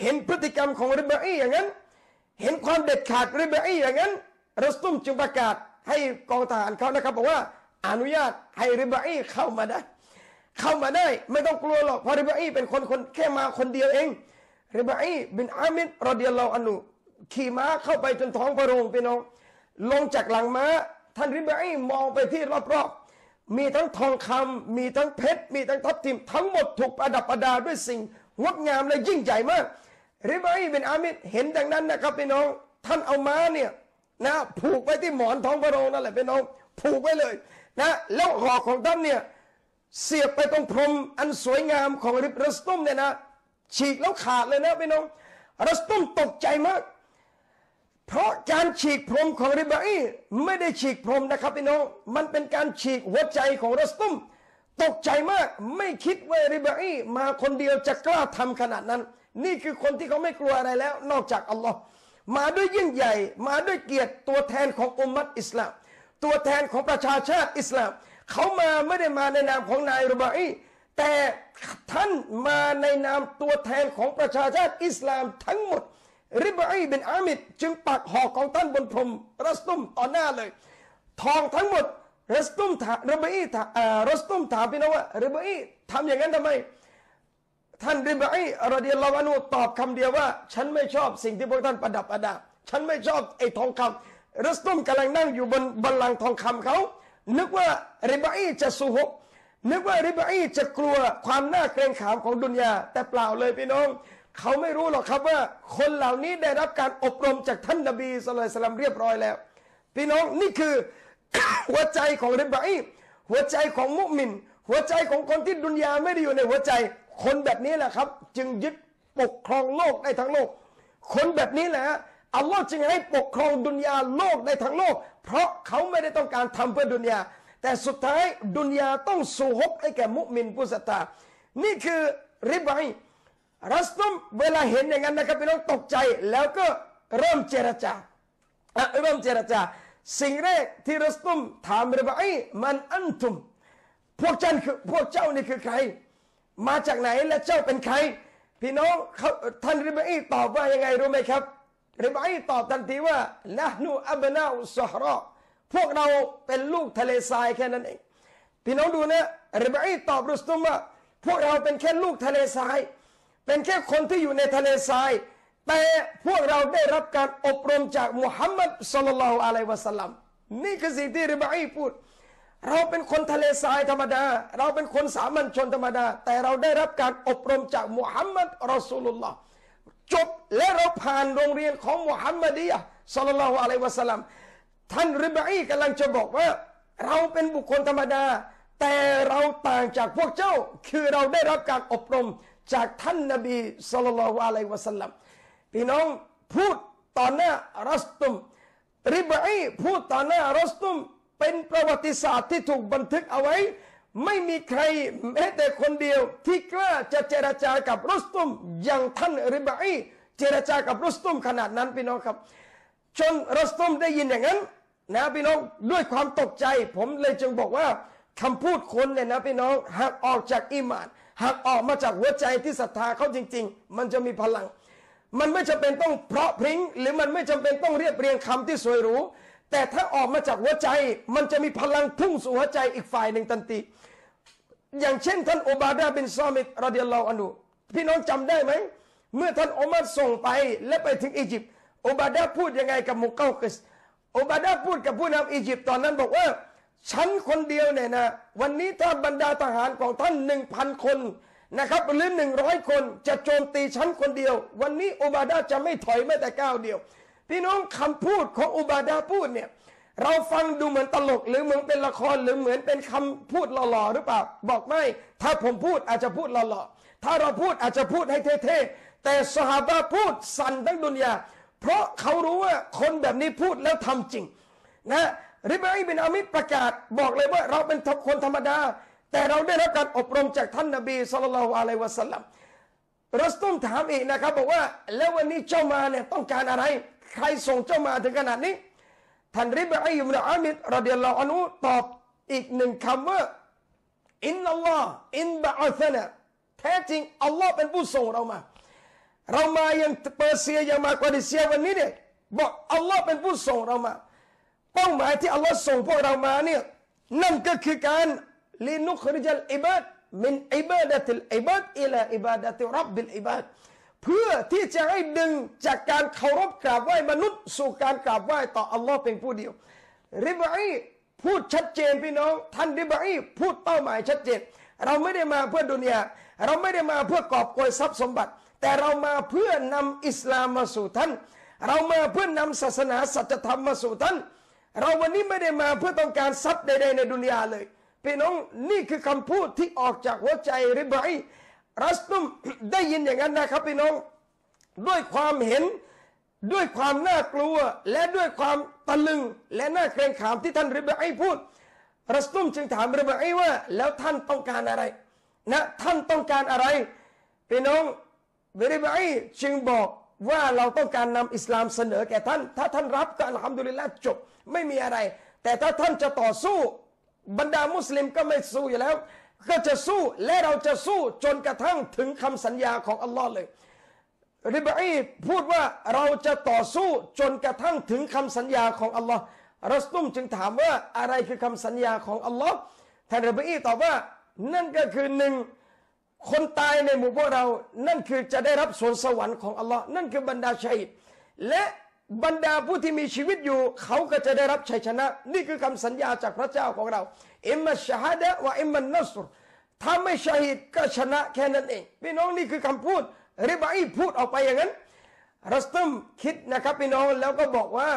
เห็นพฤติกรรมของริบอีอย่างนั้น เห็นความเด็ดขาดริบอีอย่างนั้นรัสตุมจึงประกาศให้กองทหารเขานะครับ บอกว่าอนุญาตให้ริบอีเข้ามาได้ เข้ามาได้ไม่ต้องกลัวหรอกเพราะริบอีเป็นคนคนแค่มาคนเดียวเอง ริบอีบินอามิดรอเดียลเราอนุขี่ม้าเข้าไปจนท้องพระโรงพี่น้อง ลงจากหลังม้าท่านริบอีมองไปที่รอบๆมีทั้งทองคำมีทั้งเพชรมีทั้งทับทิมทั้งหมดถูกประดับประดาด้วยสิ่งงดงามและยิ่งใหญ่มากรอบม่เป็นอามิดเห็นดังนั้นนะครับพี่น้อง ท่านเอาม้าเนี่ยนะผูกไว้ที่หมอนทองพระโรงนั่นแหละพี่น้องผูกไว้เลย นะ แล้วหอกของท่านเนี่ยเสียบไปตรงพรมอันสวยงามของริบรัสตุ้มเนี่ยนะฉีกแล้วขาดเลยนะพี่น้องรัสตุ้มตกใจมากเพราะการฉีกพรมของริบาอีไม่ได้ฉีกพรมนะครับพี่น้องมันเป็นการฉีกหัวใจของรัสตุมตกใจมากไม่คิดว่าริบาอีมาคนเดียวจะกล้าทำขนาดนั้น นี่คือคนที่เขาไม่กลัวอะไรแล้ว นอกจากอัลลอฮ์มาด้วยยิ่งใหญ่มาด้วยเกียรติตัวแทนของอุมมัตอิสลามตัวแทนของประชาชาติอิสลาม เขามาไม่ได้มาในนามของนายริบาอีแต่ท่านมาในนามตัวแทนของประชาชาติอิสลามทั้งหมดริบไอเป็นอามิดจึงปักหอกของท่านบนพรมรัสตุมต่อหน้าเลย ทองทั้งหมด รัสตุมถามริบอบถามรัสตุมถามพี่น้องว่า ริบอีทำอย่างนั้นทำไม ท่านริบอีรดียลาวานูตอบคำเดียวว่า ฉันไม่ชอบสิ่งที่พวกท่านประดับประดา ฉันไม่ชอบไอ้ทองคำรัสตุมกำลังนั่งอยู่บนบัลลังก์ทองคำเขานึกว่าริบอีจะสุหกนึกว่าริบอีจะกลัวความน่าเกรงขามของดุนยาแต่เปล่าเลยพี่น้องเขาไม่รู้หรอกครับว่าคนเหล่านี้ได้รับการอบรมจากท่านนบีสุลัยสลามเรียบร้อยแล้ว พี่น้องนี่คือหัวใจของริบไอหัวใจของมุมินหัวใจของคนที่ดุนยาไม่ได้อยู่ในหัวใจ คนแบบนี้แหละครับ จึงยึดปกครองโลกได้ทั้งโลก คนแบบนี้แหละอัลลอฮ์จึงให้ปกครองดุนยาโลกได้ทั้งโลก เพราะเขาไม่ได้ต้องการทำเพื่อดุนยาแต่สุดท้ายดุนยาต้องสูฮกให้แก่มุมินผู้ศรัทธานี่คือริบไบรัสตุมเวลาเห็นอย่างนั้นนะครับ พี่น้องตกใจแล้วก็เริ่มเจรจาเริ่มเจรจาสิ่งแรกที่รัสตุมถามเรบไอมันอันตุม พวกเจ้าคือพวกเจ้านี่คือใคร มาจากไหนและเจ้าเป็นใคร พี่น้องเขาท่านเรบไอตอบว่ายังไงรู้ไหมครับเรบไอตอบทันทีว่านะนูอับนาอุสฮรอพวกเราเป็นลูกทะเลทรายแค่นั้นเอง พี่น้องดูนะเรบไอตอบรัสตุมว่า พวกเราเป็นแค่ลูกทะเลทรายเป็นแค่คนที่อยู่ในทะเลทราย แต่พวกเราได้รับการอบรมจากมุฮัมมัดสุลลัลอะลัยวะสัลลัมนี่คือสิ่งที่ริบอีพูด เราเป็นคนทะเลทรายธรรมดา เราเป็นคนสามัญชนธรรมดา แต่เราได้รับการอบรมจากมุฮัมมัดรอสูลุลลอฮ์จบและเราผ่านโรงเรียนของมุฮัมมัดียะสุลลัลลอฮุอะลัยวะสัลลัมท่านริบอีกำลังจะบอกว่า เราเป็นบุคคลธรรมดา แต่เราต่างจากพวกเจ้าคือเราได้รับการอบรมจากท่านนบีสุลต่านละอะลรวะสัลลัมพี่น้องพูดต่อหน้ารัสตุม ริบอพูดต่อหน้ารัสตุมเป็นประวัติศาสตร์ที่ถูกบันทึกเอาไว้ ไม่มีใครแม้แต่คนเดียว ที่กล้าจะเจรจากับรัสตุมอย่างท่านริบอเจรจากับรัสตุม ขนาดนั้นพี่น้องครับจนรัสตุมได้ยินอย่างนั้นนะพี่น้องด้วยความตกใจ ผมเลยจึงบอกว่าคำพูดคนเนี่ยนะ พี่น้องหากออกจากอิมานหากออกมาจากหัวใจที่ศรัทธาเขาจริง ๆ มันจะมีพลัง มันไม่จำเป็นต้องเพราะพริง้งหรือมันไม่จำเป็นต้องเรียบเรียงคำที่สวยหรูแต่ถ้าออกมาจากหัวใจ มันจะมีพลังพุ่งสู่หัวใจอีกฝ่ายหนึ่งทันทีอย่างเช่น ท่านอุบาดาบินซอมิดรดิยลลอฮอันุ พี่น้องจำได้ไหม เมื่อท่านอุมัส่งไปและไปถึงอียิปต์อุบาดาพูดยังไงกับมุกเกลกิสอุบาดาพูดกับผู้นำอียิปต์ตอนนั้นบอกว่าฉันคนเดียวเนี่ยนะ วันนี้ถ้าบรรดาทหารของท่านหนึ่งพันคนนะครับหรือหนึ่งร้อยคนจะโจมตีฉันคนเดียว วันนี้อุบาดาจะไม่ถอยแม้แต่ก้าวเดียว พี่น้องคำพูดของอุบาดาพูดเนี่ยเราฟังดูเหมือนตลกหรือเหมือนเป็นละครหรือเหมือนเป็นคำพูดหล่อๆ หรือเปล่าบอกไม่ถ้าผมพูดอาจจะพูดหล่อๆถ้าเราพูดอาจจะพูดให้เท่ๆแต่สหาบาพูดสั่นทั้งดุนยาเพราะเขารู้ว่าคนแบบนี้พูดแล้วทำจริงนะริบไอบินอามิดประกาศบอกเลยว่าเราเป็นคนธรรมดา แต่เราได้รับการอบรม จากท่านนบีสุลต่านอะลัยวะสัลลัมรัสตุมถามอีกนะครับ บอกว่าแล้ววันนี้เจ้ามาเนี่ยต้องการอะไร ใครส่งเจ้ามาถึงขนาดนี้ท่านริบไอบินอามิดรดิยัลลอฮอนุตอบอีกหนึ่งคำว่าอินนัลลอฮ์อินบะอัลเนะแท้จริงอัลลอฮ์เป็นผู้ส่งเรามา เรามายังเปอร์เซียยังมากว่าดิเซียวันนี้เนี่ยบอกอัลลอฮ์เป็นผู้ส่งเรามาป้าหมายที่อัลลอฮ์ส่งพวกเรามาเนี่ยนั่นก็คือการลินุคริจัลอิบาดมินอิบาดะติลอิบาดอิลาอิบาดะติรับบิลอิบาดเพื่อที่จะให้ดึงจากการเคารพกราบไหว้มนุษย์สู่การกราบไหว้ต่ออัลลอฮ์เป็นผู้เดียว ริบอีพูดชัดเจนพี่น้อง ท่านริบอีพูดเป้าหมายชัดเจน เราไม่ได้มาเพื่อดุนยาเราไม่ได้มาเพื่อกอบโกยทรัพย์สมบัติ แต่เรามาเพื่อนำอิสลามมาสู่ท่าน เรามาเพื่อนำศาสนาสัจธรรมมาสู่ท่านเราวันนี้ไม่ได้มาเพื่อต้องการทรัพย์ใดๆในดุนยาเลย พี่น้องนี่คือคำพูดที่ออกจากหัวใจริบไ่รัสตุมได้ยินอย่างนั้นนะครับพี่น้อง ด้วยความเห็นด้วยความน่ากลัว และด้วยความตะลึงและน่าเกรงขามที่ท่านริบไอพูดรัสตุมจึงถามริบไอว่า แล้วท่านต้องการอะไรนะท่านต้องการอะไร พี่น้องริบไอจึงบอกว่าเราต้องการนำอิสลามเสนอแก่ท่าน ถ้าท่านรับก็อัลฮัมดุลิลละจบไม่มีอะไร แต่ถ้าท่านจะต่อสู้บรรดามุสลิมก็ไม่สู้อยู่แล้ว ก็จะสู้และเราจะสู้จนกระทั่งถึงคำสัญญาของอัลลอฮ์เลย ริบอีพูดว่าเราจะต่อสู้จนกระทั่งถึงคำสัญญาของอัลลอฮ์รัสตุมจึงถามว่าอะไรคือคำสัญญาของอัลลอฮ์ท่านริบอีตอบว่านั่นก็คือหนึ่งคนตายในหมู่พวกเรานั่นคือจะได้รับสวนสวรรค์ของอัลลอฮ์นั่นคือบรรดาชัยและบรรดาผู้ที่มีชีวิตอยู่เขาก็จะได้รับชัยชนะ นี่คือคำสัญญาจากพระเจ้าของเราอิมมัชฮะดะวะอิมมันนัสรถ้าไม่ชัยก็ชนะแค่นั้นเอง พี่น้องนี่คือคำพูด ริบอพูดออกไปอย่างนั้น รัสตัมคิดนะครับพี่น้องแล้วก็บอกว่า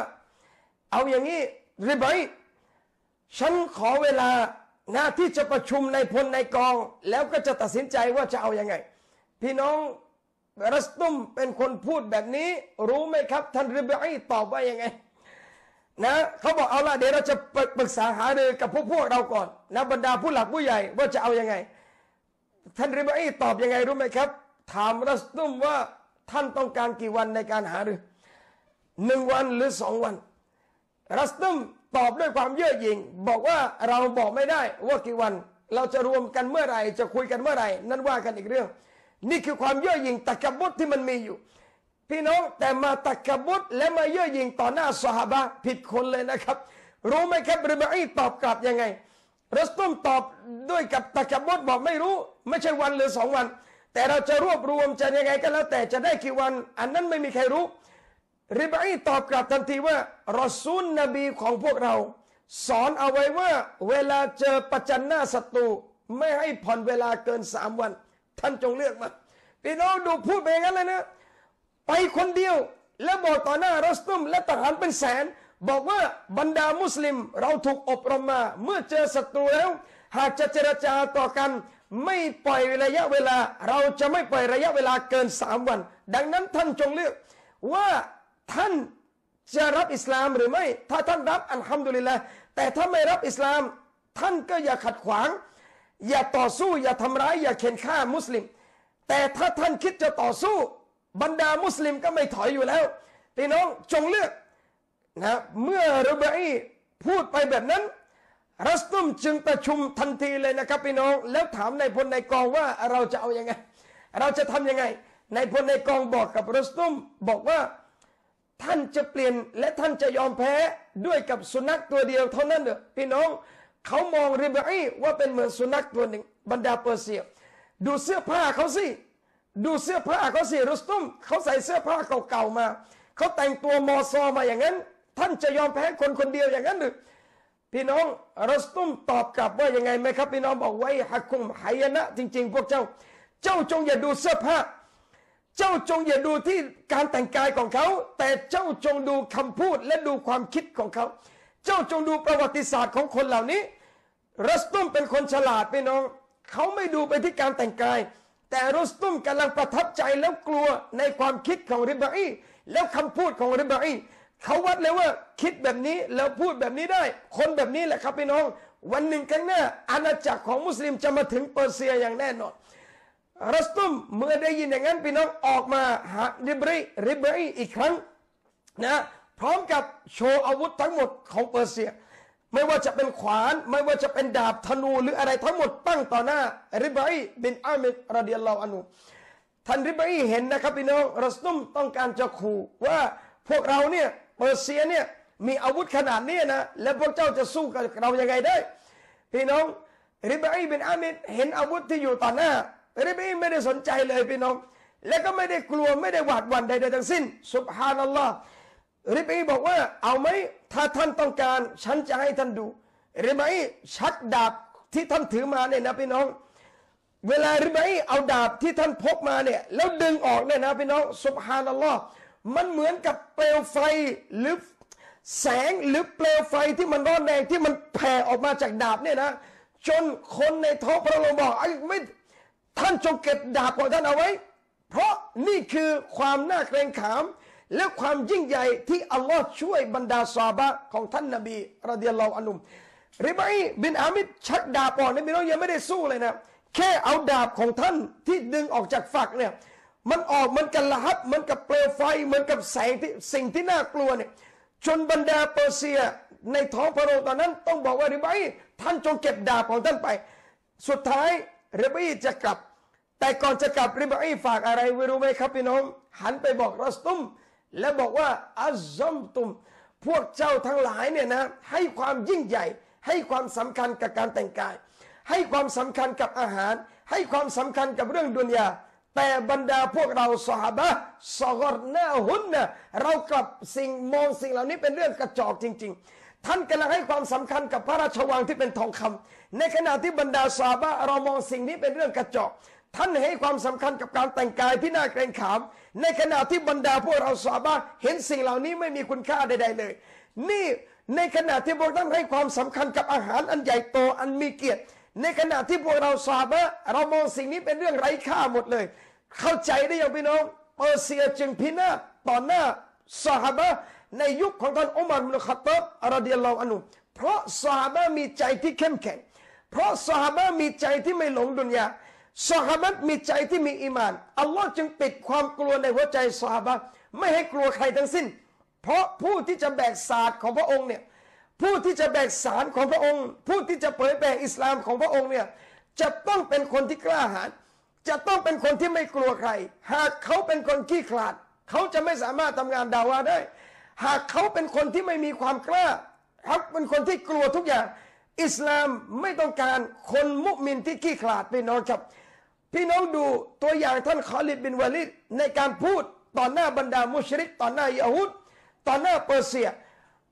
เอาอย่างนี้ ริบอฉันขอเวลาหน้าที่จะประชุมในพลในกองแล้วก็จะตัดสินใจว่าจะเอาอยัางไง พี่น้องรัสตุมเป็นคนพูดแบบนี้รู้ไหมครับท่านริบอีตอบว่ายังไงนะเขาบอกเอาละเดี๋ยวเราจะปรึกษาหารือกับพวกพวกเราก่อนนะบรรดาผู้หลักผู้ใหญ่ ว่าจะเอายังไงท่านริบอีตอบยังไงรู้ไหมครับ ถามรัสตุมว่าท่านต้องการกี่วันในการหารือหนึ่งวันหรือสองวัน รัสตุมตอบด้วยความเย่อหยิ่งบอกว่าเราบอกไม่ได้ว่ากี่วันเราจะรวมกันเมื่อไหร่จะคุยกันเมื่อไหร่นั่นว่ากันอีกเรื่องนี่คือความเย่อหยิ่งตะกบุตที่มันมีอยู่ พี่น้องแต่มาตะกบุตและมาเย่อหยิ่งต่อหน้าสหบาผิดคนเลยนะครับ รู้ไหมครับ ริบอีตอบกลับยังไงรัสตุมตอบด้วยกับตะกบุตบอกไม่รู้ไม่ใช่วันหรือสองวัน แต่เราจะรวบรวมจะยังไง ก็แล้ว แต่จะได้กี่วัน อันนั้นไม่มีใครรู้ ริบอีตอบกลับ ทันทีว่ารอซูลนบีของพวกเรา สอนเอาไว้ว่าเวลาเจอประจันหน้าศัตรูไม่ให้ผ่อนเวลาเกินสามวันท่านจงเลือกมาพี่น้องดูพูดไปงั้นเลยนะไปคนเดียวแล้วบอกต่อหน้ารัสตุมและทหารเป็นแสน บอกว่าบรรดามุสลิมเราถูกอบรมมา เมื่อเจอศัตรูแล้ว หากจะเจรจาต่อกัน ไม่ปล่อยระยะเวลา เราจะไม่ปล่อยระยะเวลาเกินสามวัน ดังนั้นท่านจงเลือก ว่าท่าน จะรับอิสลามหรือไม่ ถ้าท่านรับอันฮัมดุลิลละแต่ถ้าไม่รับอิสลาม ท่านก็อย่าขัดขวางอย่าต่อสู้อย่าทำร้าย อย่าเข็นฆ่ามุสลิม แต่ถ้าท่านคิดจะต่อสู้บรรดามุสลิมก็ไม่ถอยอยู่แล้ว พี่น้องจงเลือกนะเมื่อระบียพูดไปแบบนั้นรัสตุมจึงประชุมทันทีเลยนะครับพี่น้อง แล้วถามนายพลนายกองว่าเราจะเอาอยัางไง เราจะทํำยังไงนายพลนายกองบอกกับรัสตุมบอกว่าท่านจะเปลี่ยนและท่านจะยอมแพ้ด้วยกับสุนัขตัวเดียวเท่านั้นเด้อพี่น้องเขามองริบอีว่าเป็นเหมือนสุนัขตัวหนึ่งบรรดาเปอร์เซีย ดูเสื้อผ้าเขาสิ ดูเสื้อผ้าเขาสิรุสตุมเขาใส่เสื้อผ้าเก่าๆมา เขาแต่งตัวมอซอมาอย่างนั้น ท่านจะยอมแพ้คนคนเดียวอย่างนั้นหรือพี่น้องรัสตุมตอบกลับว่ายังไงไหมครับ พี่น้องบอกไว้หักคุมหายนะ จริง ๆ พวกเจ้า เจ้าจงอย่าดูเสื้อผ้า เจ้าจงอย่าดูที่การแต่งกายของเขาแต่เจ้าจงดูคำพูดและดูความคิดของเขา เจ้าจงดูประวัติศาสตร์ของคนเหล่านี้รัสตุ้มเป็นคนฉลาดพี่น้อง เขาไม่ดูไปที่การแต่งกาย แต่รัสตุ้มกำลังประทับใจแล้วกลัวในความคิดของริบาอีแล้วคำพูดของริบาอีเขาวัดเลยว่าคิดแบบนี้แล้วพูดแบบนี้ได้ คนแบบนี้แหละครับพี่น้อง วันหนึ่งข้างหน้า อาณาจักรของมุสลิมจะมาถึงเปอร์เซียอย่างแน่นอน รัสตุ้มเมื่อได้ยินอย่างนั้นพี่น้องออกมาหาริบรีริบรีอีกครั้งนะพร้อมกับโชว์อาวุธทั้งหมดของเปอร์เซียไม่ว่าจะเป็นขวานไม่ว่าจะเป็นดาบธนูหรืออะไรทั้งหมดตั้งต่อหน้าริบัยบินอามิดรดิยัลลอฮอนุท่านริบัยเห็นนะครับพี่น้อง รัสนุมต้องการจะขู่ว่าพวกเราเนี่ยเปอร์เซียเนี่ยมีอาวุธขนาดนี้นะแล้วพวกเจ้าจะสู้กับเรายังไงได้ พี่น้อง ริบัยบินอามิดเห็นอาวุธที่อยู่ต่อหน้า ริบัยไม่ได้สนใจเลยพี่น้อง และก็ไม่ได้กลัวไม่ได้หวาดหวั่นใดๆทั้งสิ้นสุบฮานัลลอฮ์ริบีบอกว่าเอาไหมถ้าท่านต้องการ ฉันจะให้ท่านดูริบีชักดาบที่ท่านถือมาเนี่ยนะพี่น้อง เวลาริบีเอาดาบที่ท่านพกมาเนี่ย แล้วดึงออกเนี่ยนะพี่น้องสุบฮานัลลอฮ์มันเหมือนกับเปลวไฟหรือแสงหรือเปลวไฟที่มันร้อนแดงที่มันแผ่ออกมาจากดาบเนี่ยนะจนคนในท้องพระโลบอกไอ้ไม่ท่านจงเก็บดาบของท่านเอาไว้ เพราะนี่คือความน่าเกรงขามและความยิ่งใหญ่ที่อัลลอฮ์ช่วยบรรดาซาบะของท่านนบีรดิยัลลอฮอันุมริบัยบินอามิดชักดาบออกนะพี่น้องยังไม่ได้สู้เลยนะ แค่เอาดาบของท่านที่ดึงออกจากฝักเนี่ยมันออกมันกันละหับมันกับเปลวไฟมันกับแสงที่สิ่งที่น่ากลัวเนี่ยจนบรรดาเปอร์เซียในท้องพระโรตอนนั้นต้องบอกว่าริบัยท่านจงเก็บดาบของท่านไป สุดท้ายริบัยจะกลับ แต่ก่อนจะกลับริบัยฝากอะไรไว้รู้ไหมครับพี่น้องหันไปบอกรัสตุมและบอกว่าอัลซอมตุมพวกเจ้าทั้งหลายเนี่ยนะให้ความยิ่งใหญ่ให้ความสำคัญกับการแต่งกาย ให้ความสำคัญกับอาหาร ให้ความสำคัญกับเรื่องดุนยาแต่บรรดาพวกเราสหบะสกอรหน้าหุนเนยเรากับสิ่งมองสิ่งเหล่านี้เป็นเรื่องกระจอกจริงๆ ท่านกำลังให้ความสำคัญกับพระราชวังที่เป็นทองคำ ในขณะที่บรรดาสหบะเรามองสิ่งนี้เป็นเรื่องกระจอกท่านให้ความสำคัญกับการแต่งกายที่น่าเกรงขาม ในขณะที่บรรดาพวกเราสาบาเห็นสิ่งเหล่านี้ไม่มีคุณค่าใดๆเลย นี่ในขณะที่พวกท่านให้ความสำคัญกับอาหารอันใหญ่โตอันมีเกียรติ ในขณะที่พวกเราสาบาเรามองสิ่งนี้เป็นเรื่องไร้ค่าหมดเลย เข้าใจได้ยังพี่น้องเปอร์เซียจึงพินาต่อหน้าสาบาในยุคของท่านอุมารมุลขัตบอรเดียลาอฮอนุ เพราะสาบามีใจที่เข้มแข็ง เพราะสาบามีใจที่ไม่หลงดุนยาสหบัตมีใจที่มีอิมาน อัลลอฮ์จึงปิดความกลัวในหัวใจสหบัตไม่ให้กลัวใครทั้งสิ้น เพราะผู้ที่จะแบกศาสตร์ของพระองค์เนี่ยผู้ที่จะแบกสารของพระองค์ ผู้ที่จะเผยแผ่อิสลามของพระองค์เนี่ยจะต้องเป็นคนที่กล้าหาญจะต้องเป็นคนที่ไม่กลัวใคร หากเขาเป็นคนขี้ขลาด เขาจะไม่สามารถทำงานดาวาได้ หากเขาเป็นคนที่ไม่มีความกล้าเขาเป็นคนที่กลัวทุกอย่าง อิสลามไม่ต้องการคนมุสลิมที่ขี้ขลาดไปนอนครับพี่น้องดูตัวอย่างท่านคอลิดบินวาลิดในการพูดต่อหน้าบรรดามุชริกต่อหน้ายาฮูดต่อหน้าเปอร์เซีย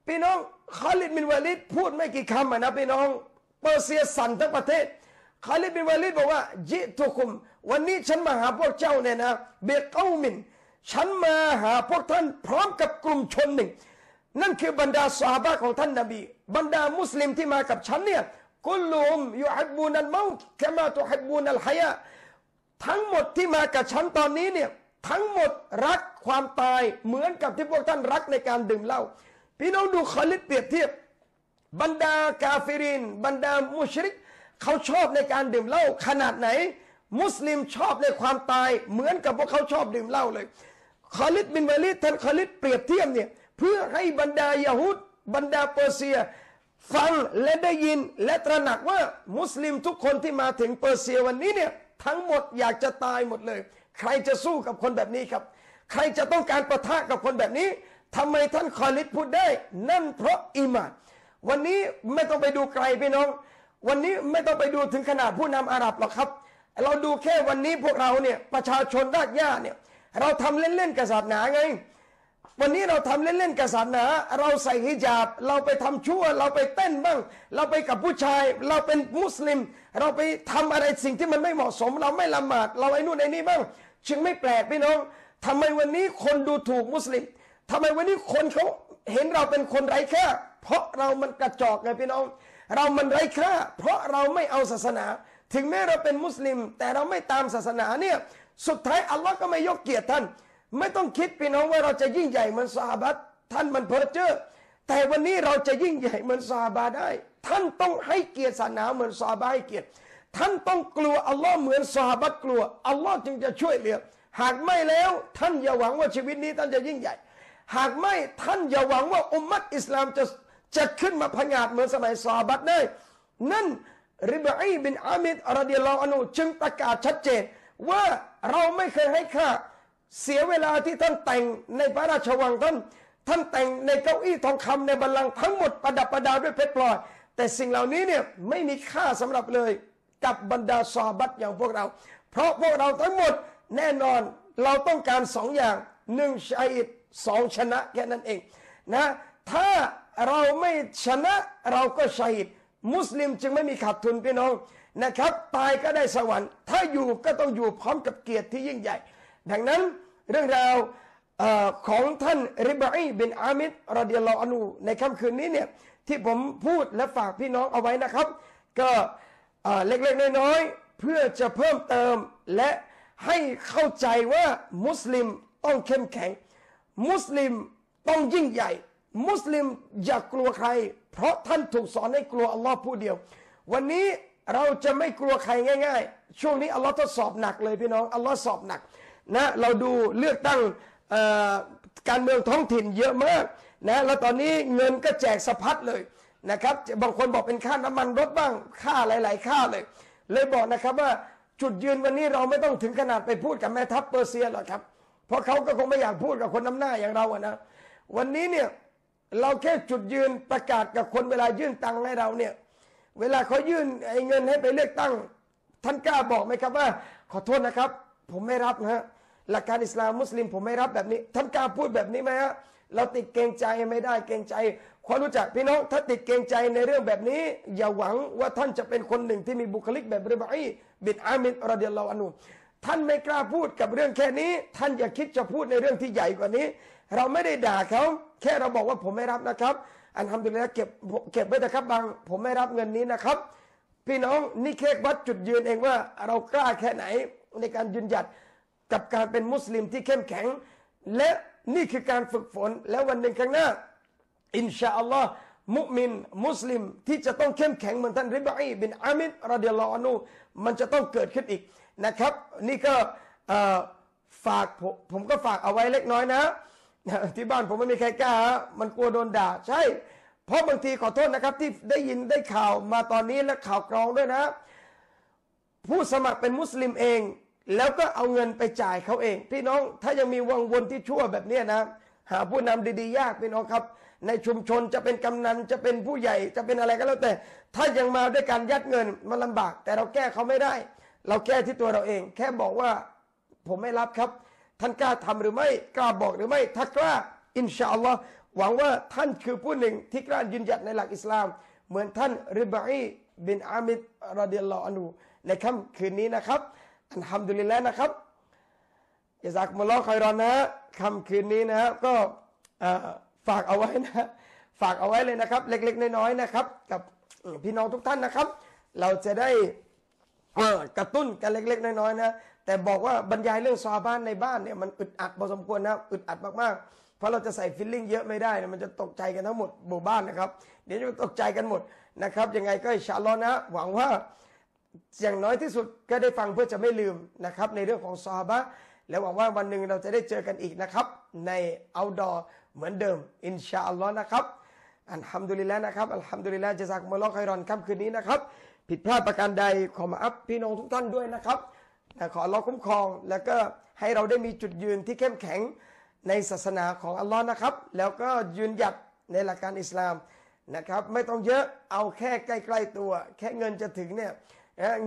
พี่น้องคอลิดบินวาลิดพูดไม่กี่คำนะพี่น้องเปอร์เซียสั่นทั้งประเทศคอลิดบินวาลิดบอกว่าจิตุคุมวันนี้ฉันมาหาพวกเจ้าเนี่ยนะเบเกามินฉันมาหาพวกท่านพร้อมกับกลุ่มชนหนึ่ง นั่นคือบรรดาสาบะของท่านนาบี บรรดามุสลิมที่มากับฉันเนี่ยกุลุมยูฮับบูนัลเมาตแคมาตุฮับบูนัลฮายะทั้งหมดที่มากับฉันตอนนี้เนี่ย ทั้งหมดรักความตายเหมือนกับที่พวกท่านรักในการดื่มเหล้าพี่น้องดูคอลิดเปรียบเทียบบรรดากาฟิรินบรรดามุชริก เขาชอบในการดื่มเหล้าขนาดไหน มุสลิมชอบในความตายเหมือนกับพวกเขาชอบดื่มเหล้าเลยคอลิดบินวาลิดท่านคอลิดเปรียบเทียบเนี่ยเพื่อให้บรรดายาฮุดบรรดาเปอร์เซีย ฟังและได้ยินและตระหนักว่ามุสลิมทุกคนที่มาถึงเปอร์เซียวันนี้เนี่ยทั้งหมดอยากจะตายหมดเลย ใครจะสู้กับคนแบบนี้ครับ ใครจะต้องการประทะกับคนแบบนี้ทำไมท่านคอลิดพูดได้ นั่นเพราะอิมานวันนี้ไม่ต้องไปดูไกลพี่น้อง วันนี้ไม่ต้องไปดูถึงขนาดผู้นำอาหรับหรอกครับเราดูแค่วันนี้พวกเราเนี่ยประชาชนรากหญ้าเนี่ย เราทำเล่นๆกับศาสนาไงวันนี้เราทำเล่นๆกับศาสนะเราใส่ฮิญาบเราไปทำชั่ว เราไปเต้นบ้าง เราไปกับผู้ชาย เราเป็นมุสลิม เราไปทำอะไรสิ่งที่มันไม่เหมาะสม เราไม่ละหมาดเราไอ้นู่นไอ้นี่บ้างจึงไม่แปลกพี่น้อง ทำไมวันนี้คนดูถูกมุสลิม ทำไมวันนี้คนเขาเห็นเราเป็นคนไร้ค่าเพราะเรามันกระจอกไงพี่น้อง เรามันไร้ค่า เพราะเราไม่เอาศาสนา ถึงแม้เราเป็นมุสลิม แต่เราไม่ตามศาสนาเนี่ยสุดท้ายอัลลอฮ์ก็ไม่ยกเกียรติท่านไม่ต้องคิดพี่น้องว่าเราจะยิ่งใหญ่เหมือนซาบัตท่านมันเพอเจรอแต่วันนี้เราจะยิ่งใหญ่เหมือนซาบาได้ ท่านต้องให้เกียรติศาสนาเหมือนซาบาให้เกียรติ ท่านต้องกลัวอัลลอฮ์เหมือนซาบัตกลัวอัลลอฮ์จึงจะช่วยเหลือ หากไม่แล้วท่านอย่าหวังว่าชีวิตนี้ท่านจะยิ่งใหญ่ หากไม่ท่านอย่าหวังว่าอุมมัตอิสลามจะจะขึ้นมาพงาดเหมือนสมัยซาบัตได้นั่น ริบอีบินอามิดรดีลลอฮ์นุจึงประกาศชัดเจน ว่าเราไม่เคยให้ค่าเสียเวลาที่ท่านแต่งในพระราชวังท่านท่านแต่งในเก้าอี้ทองคำในบัลลังก์ทั้งหมดประดับประดาด้วยเพชรพลอย แต่สิ่งเหล่านี้เนี่ยไม่มีค่าสำหรับเลยกับบรรดาซอบัตอย่างพวกเรา เพราะพวกเราทั้งหมดแน่นอนเราต้องการสองอย่างหนึ่งชัยสองชนะแค่นั้นเองนะถ้าเราไม่ชนะเราก็ชัยมุสลิมจึงไม่มีขาดทุนพี่น้องนะครับ ตายก็ได้สวรรค์ ถ้าอยู่ก็ต้องอยู่พร้อมกับเกียรติที่ยิ่งใหญ่ ดังนั้นเรื่องราวของท่านริบอีบินอามิดรดิยลลออนูในค่ำคืนนี้เนี่ยที่ผมพูดและฝากพี่น้องเอาไว้นะครับ ก็เล็กๆ น้อยๆเพื่อจะเพิ่มเติมและให้เข้าใจว่ามุสลิมต้องเข้มแข็ง มุสลิมต้องยิ่งใหญ่ มุสลิมอย่ากกลัวใคร เพราะท่านถูกสอนให้กลัวอัลลอฮ์ผู้เดียว วันนี้เราจะไม่กลัวใครง่ายๆ ช่วงนี้อัลลอฮ์ทดสอบหนักเลยพี่น้องอัลลอฮ์สอบหนักนะ เราดูเลือกตั้งการเมืองท้องถิ่นเยอะมากนะแล้วตอนนี้เงินก็แจกสะพัดเลยนะครับ บางคนบอกเป็นค่าน้ำมันรถบ้างค่าหลาย ๆ ค่าเลย เลยบอกนะครับว่าจุดยืนวันนี้เราไม่ต้องถึงขนาดไปพูดกับแม่ทัพเปอร์เซียหรอกครับ เพราะเขาก็คงไม่อยากพูดกับคนน้ำหน้าอย่างเราอะนะวันนี้เนี่ยเราแค่จุดยืนประกาศกับคนเวลายื่นตังค์ให้เราเนี่ยเวลาเขายื่นไอ้เงินให้ไปเลือกตั้งท่านกล้าบอกไหมครับว่าขอโทษนะครับผมไม่รับนะฮะหลักการอิสลามมุสลิมผมไม่รับแบบนี้ ท่านกล้าพูดแบบนี้ไหมฮะเราติดเกงใจไม่ได้เกงใจความรู้จักพี่น้องถ้าติดเกงใจในเรื่องแบบนี้ อย่าหวังว่าท่านจะเป็นคนหนึ่งที่มีบุคลิกแบบริบอีบิดอามินระดิลลออนุท่านไม่กล้าพูดกับเรื่องแค่นี้ ท่านอย่าคิดจะพูดในเรื่องที่ใหญ่กว่านี้ เราไม่ได้ด่าเขาแค่เราบอกว่าผมไม่รับนะครับ อันทำดูแลเก็บเก็บไว้นะครับบางผมไม่รับเงินนี้นะครับ พี่น้องนี่แค่วัดจุดยืนเองว่าเรากล้าแค่ไหนในการยืนหยัดกับการเป็นมุสลิมที่เข้มแข็ง และนี่คือการฝึกฝนแล้ววันหนึ่งข้างหน้า อินชาอัลลอฮ์มุมินมุสลิมที่จะต้องเข้มแข็งเหมือนท่านริบอีบินอามิดรดิยลอนูมันจะต้องเกิดขึ้นอีกนะครับ นี่ก็ฝาก ผมก็ฝากเอาไว้เล็กน้อยนะ ที่บ้านผมไม่มีใครกล้า มันกลัวโดนด่า ใช่ เพราะบางทีขอโทษนะครับที่ได้ยินได้ข่าวมาตอนนี้และข่าวกรองด้วยนะผู้สมัครเป็นมุสลิมเองแล้วก็เอาเงินไปจ่ายเขาเอง พี่น้องถ้ายังมีวังวนที่ชั่วแบบนี้นะ หาผู้นำดีๆ ยากพี่น้องครับ ในชุมชนจะเป็นกำนันจะเป็นผู้ใหญ่จะเป็นอะไรก็แล้วแต่ ถ้ายังมาด้วยการยัดเงินมันลาบาก แต่เราแก้เขาไม่ได้ เราแก้ที่ตัวเราเอง แค่บอกว่าผมไม่รับครับ ท่านกล้าทำหรือไม่ กล้าบอกหรือไม่ถ้ากล้าอินชาอัลลอฮ์หวังว่าท่านคือผู้หนึ่งที่กล้ายืนหยัดในหลักอิสลามเหมือนท่านริบอีบินอามิดรเดียลลอฮ์อนูในค่ำคืนนี้นะครับอันฮัมดุลิลแล้วนะครับอย่าสักมาล้อคอยรอนนะคำคืนนี้นะครับก็ฝากเอาไว้นะฝากเอาไว้เลยนะครับ เล็กๆ น้อยๆนะครับ กับพี่น้องทุกท่านนะครับ เราจะได้กระตุ้นกันเล็กๆ น้อยๆนะแต่บอกว่าบรรยายเรื่องซอบ้านในบ้านเนี่ยมันอึดอัดพอสมควรนะอึดอัดมากๆเพราะเราจะใส่ฟิลลิ่งเยอะไม่ได้นะมันจะตกใจกันทั้งหมดหมู่บ้านนะครับ เดี๋ยวจะตกใจกันหมดนะครับ ยังไงก็ชาลอนะหวังว่าอย่างน้อยที่สุดก็ได้ฟังเพื่อจะไม่ลืมนะครับในเรื่องของซอฮาบะแล้วหวังว่าวันหนึ่งเราจะได้เจอกันอีกนะครับ ในเอาดอร์เหมือนเดิมอินชาอัลลอฮ์นะครับอัลฮัมดุลิลละนะครับอัลฮัมดุลิลละจะสักมาลอกไครอนค่ำคืนนี้นะครับ ผิดพลาดประการใดขอมาอัพพี่น้องทุกท่านด้วยนะครับ ขออัลลอฮ์คุ้มครองแล้วก็ให้เราได้มีจุดยืนที่เข้มแข็งในศาสนาของอัลลอฮ์นะครับแล้วก็ยืนหยัดในหลักการอิสลามนะครับไม่ต้องเยอะเอาแค่ใกล้ๆตัว แค่เงินจะถึงเนี่ย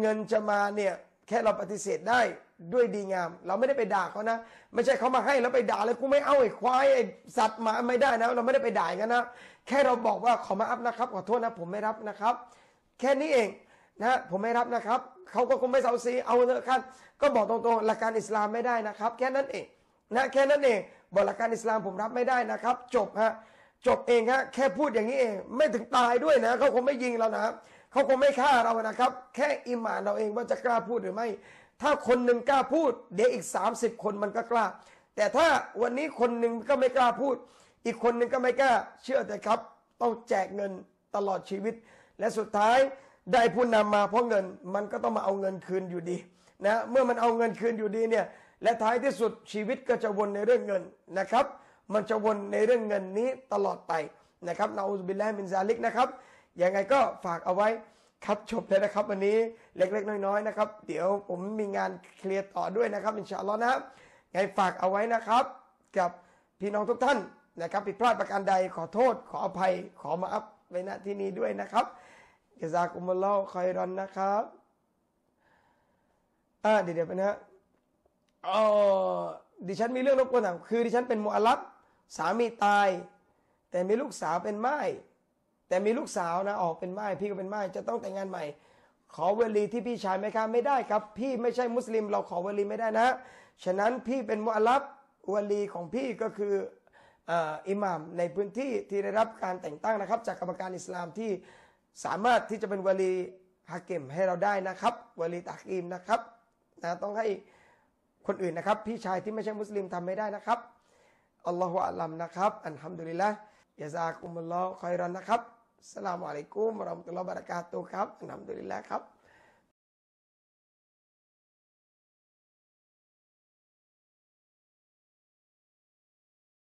เงินจะมาเนี่ยแค่เราปฏิเสธได้ด้วยดีงาม เราไม่ได้ไปด่าเขานะ ไม่ใช่เขามาให้แล้วไปด่าเลยกูไม่เอาไอ้ควายไอ้สัตว์มาไม่ได้นะ เราไม่ได้ไปด่ากันนะ แค่เราบอกว่าขอมาอัพนะครับขอโทษนะ ผมไม่รับนะครับ แค่นี้เองนะผมไม่รับนะครับเขาก็คงไม่เซาซีเอาเถอะครับก็บอกตรงๆหลักการอิสลามไม่ได้นะครับ แค่นั้นเองนะแค่นั้นเองบอกหลักการอิสลามผมรับไม่ได้นะครับ จบฮะจบเองฮะแค่พูดอย่างนี้เองไม่ถึงตายด้วยนะเขาคงไม่ยิงเรานะครับเขาคงไม่ฆ่าเรานะครับ แค่อิหมานเราเองว่าจะกล้าพูดหรือไม่ ถ้าคนหนึ่งกล้าพูด เดี๋ยวอีก 30 คนมันก็กล้า แต่ถ้าวันนี้คนหนึ่งก็ไม่กล้าพูด อีกคนหนึ่งก็ไม่กล้าเชื่อแต่ครับ ต้องแจกเงินตลอดชีวิต และสุดท้ายได้ผู้นำมา เพราะเงินมันก็ต้องมาเอาเงินคืนอยู่ดีนะเมื่อมันเอาเงินคืนอยู่ดีเนี่ยและท้ายที่สุดชีวิตก็จะวนในเรื่องเงินนะครับ มันจะวนในเรื่องเงินนี้ตลอดไปนะครับนาอูซบิลลามินซาลิกนะครับยังไงก็ฝากเอาไว้ครับจบเลยนะครับ วันนี้เล็กๆ น้อยๆ นะครับเดี๋ยวผมมีงานเคลียร์ต่อด้วยนะครับอินชาอัลลอฮ์นะัไงฝากเอาไว้นะครับ กับ พี่น้องทุกท่านนะครับผิดพลาดประการใดขอโทษขออภัย ขอมาอัพไว้ณที่นี้ด้วยนะครับกซากุมุลลอฮคอยรอนนะครับอ่าเดี๋ยวเดี๋ยวไปนะฮอ๋อดิฉันมีเรื่องรบกวนคือ ดิฉันเป็นมุอัลลับสามีตาย แต่มีลูกสาวเป็นไม้แต่มีลูกสาวนะออกเป็นไม้ พี่ก็เป็นไม้จะต้องแต่งงานใหม่ ขอเวลีที่พี่ชายไหมคะไม่ได้ครับ พี่ไม่ใช่มุสลิมเราขอเวลีไม่ได้นะ ฉะนั้นพี่เป็นมุอัลลับเวลีของพี่ก็คืออิหม่ามในพื้นที่ที่ได้รับการแต่งตั้งนะครับ จากกรรมการอิสลามที่สามารถที่จะเป็นวลีฮักเกมให้เราได้นะครับ วลีตักอีมนะครับนะต้องให้คนอื่นนะครับ พี่ชายที่ไม่ใช่มุสลิมทำไม่ได้นะครับอัลลอฮฺอัลลัมนะครับอันฮัมดุลิลละยะซากุมุลลอฮฺคอยรอนนะครับสลามอะลัยกุมรอมตุลลอฮ์บารักาตุครับนำดุลิลละครับ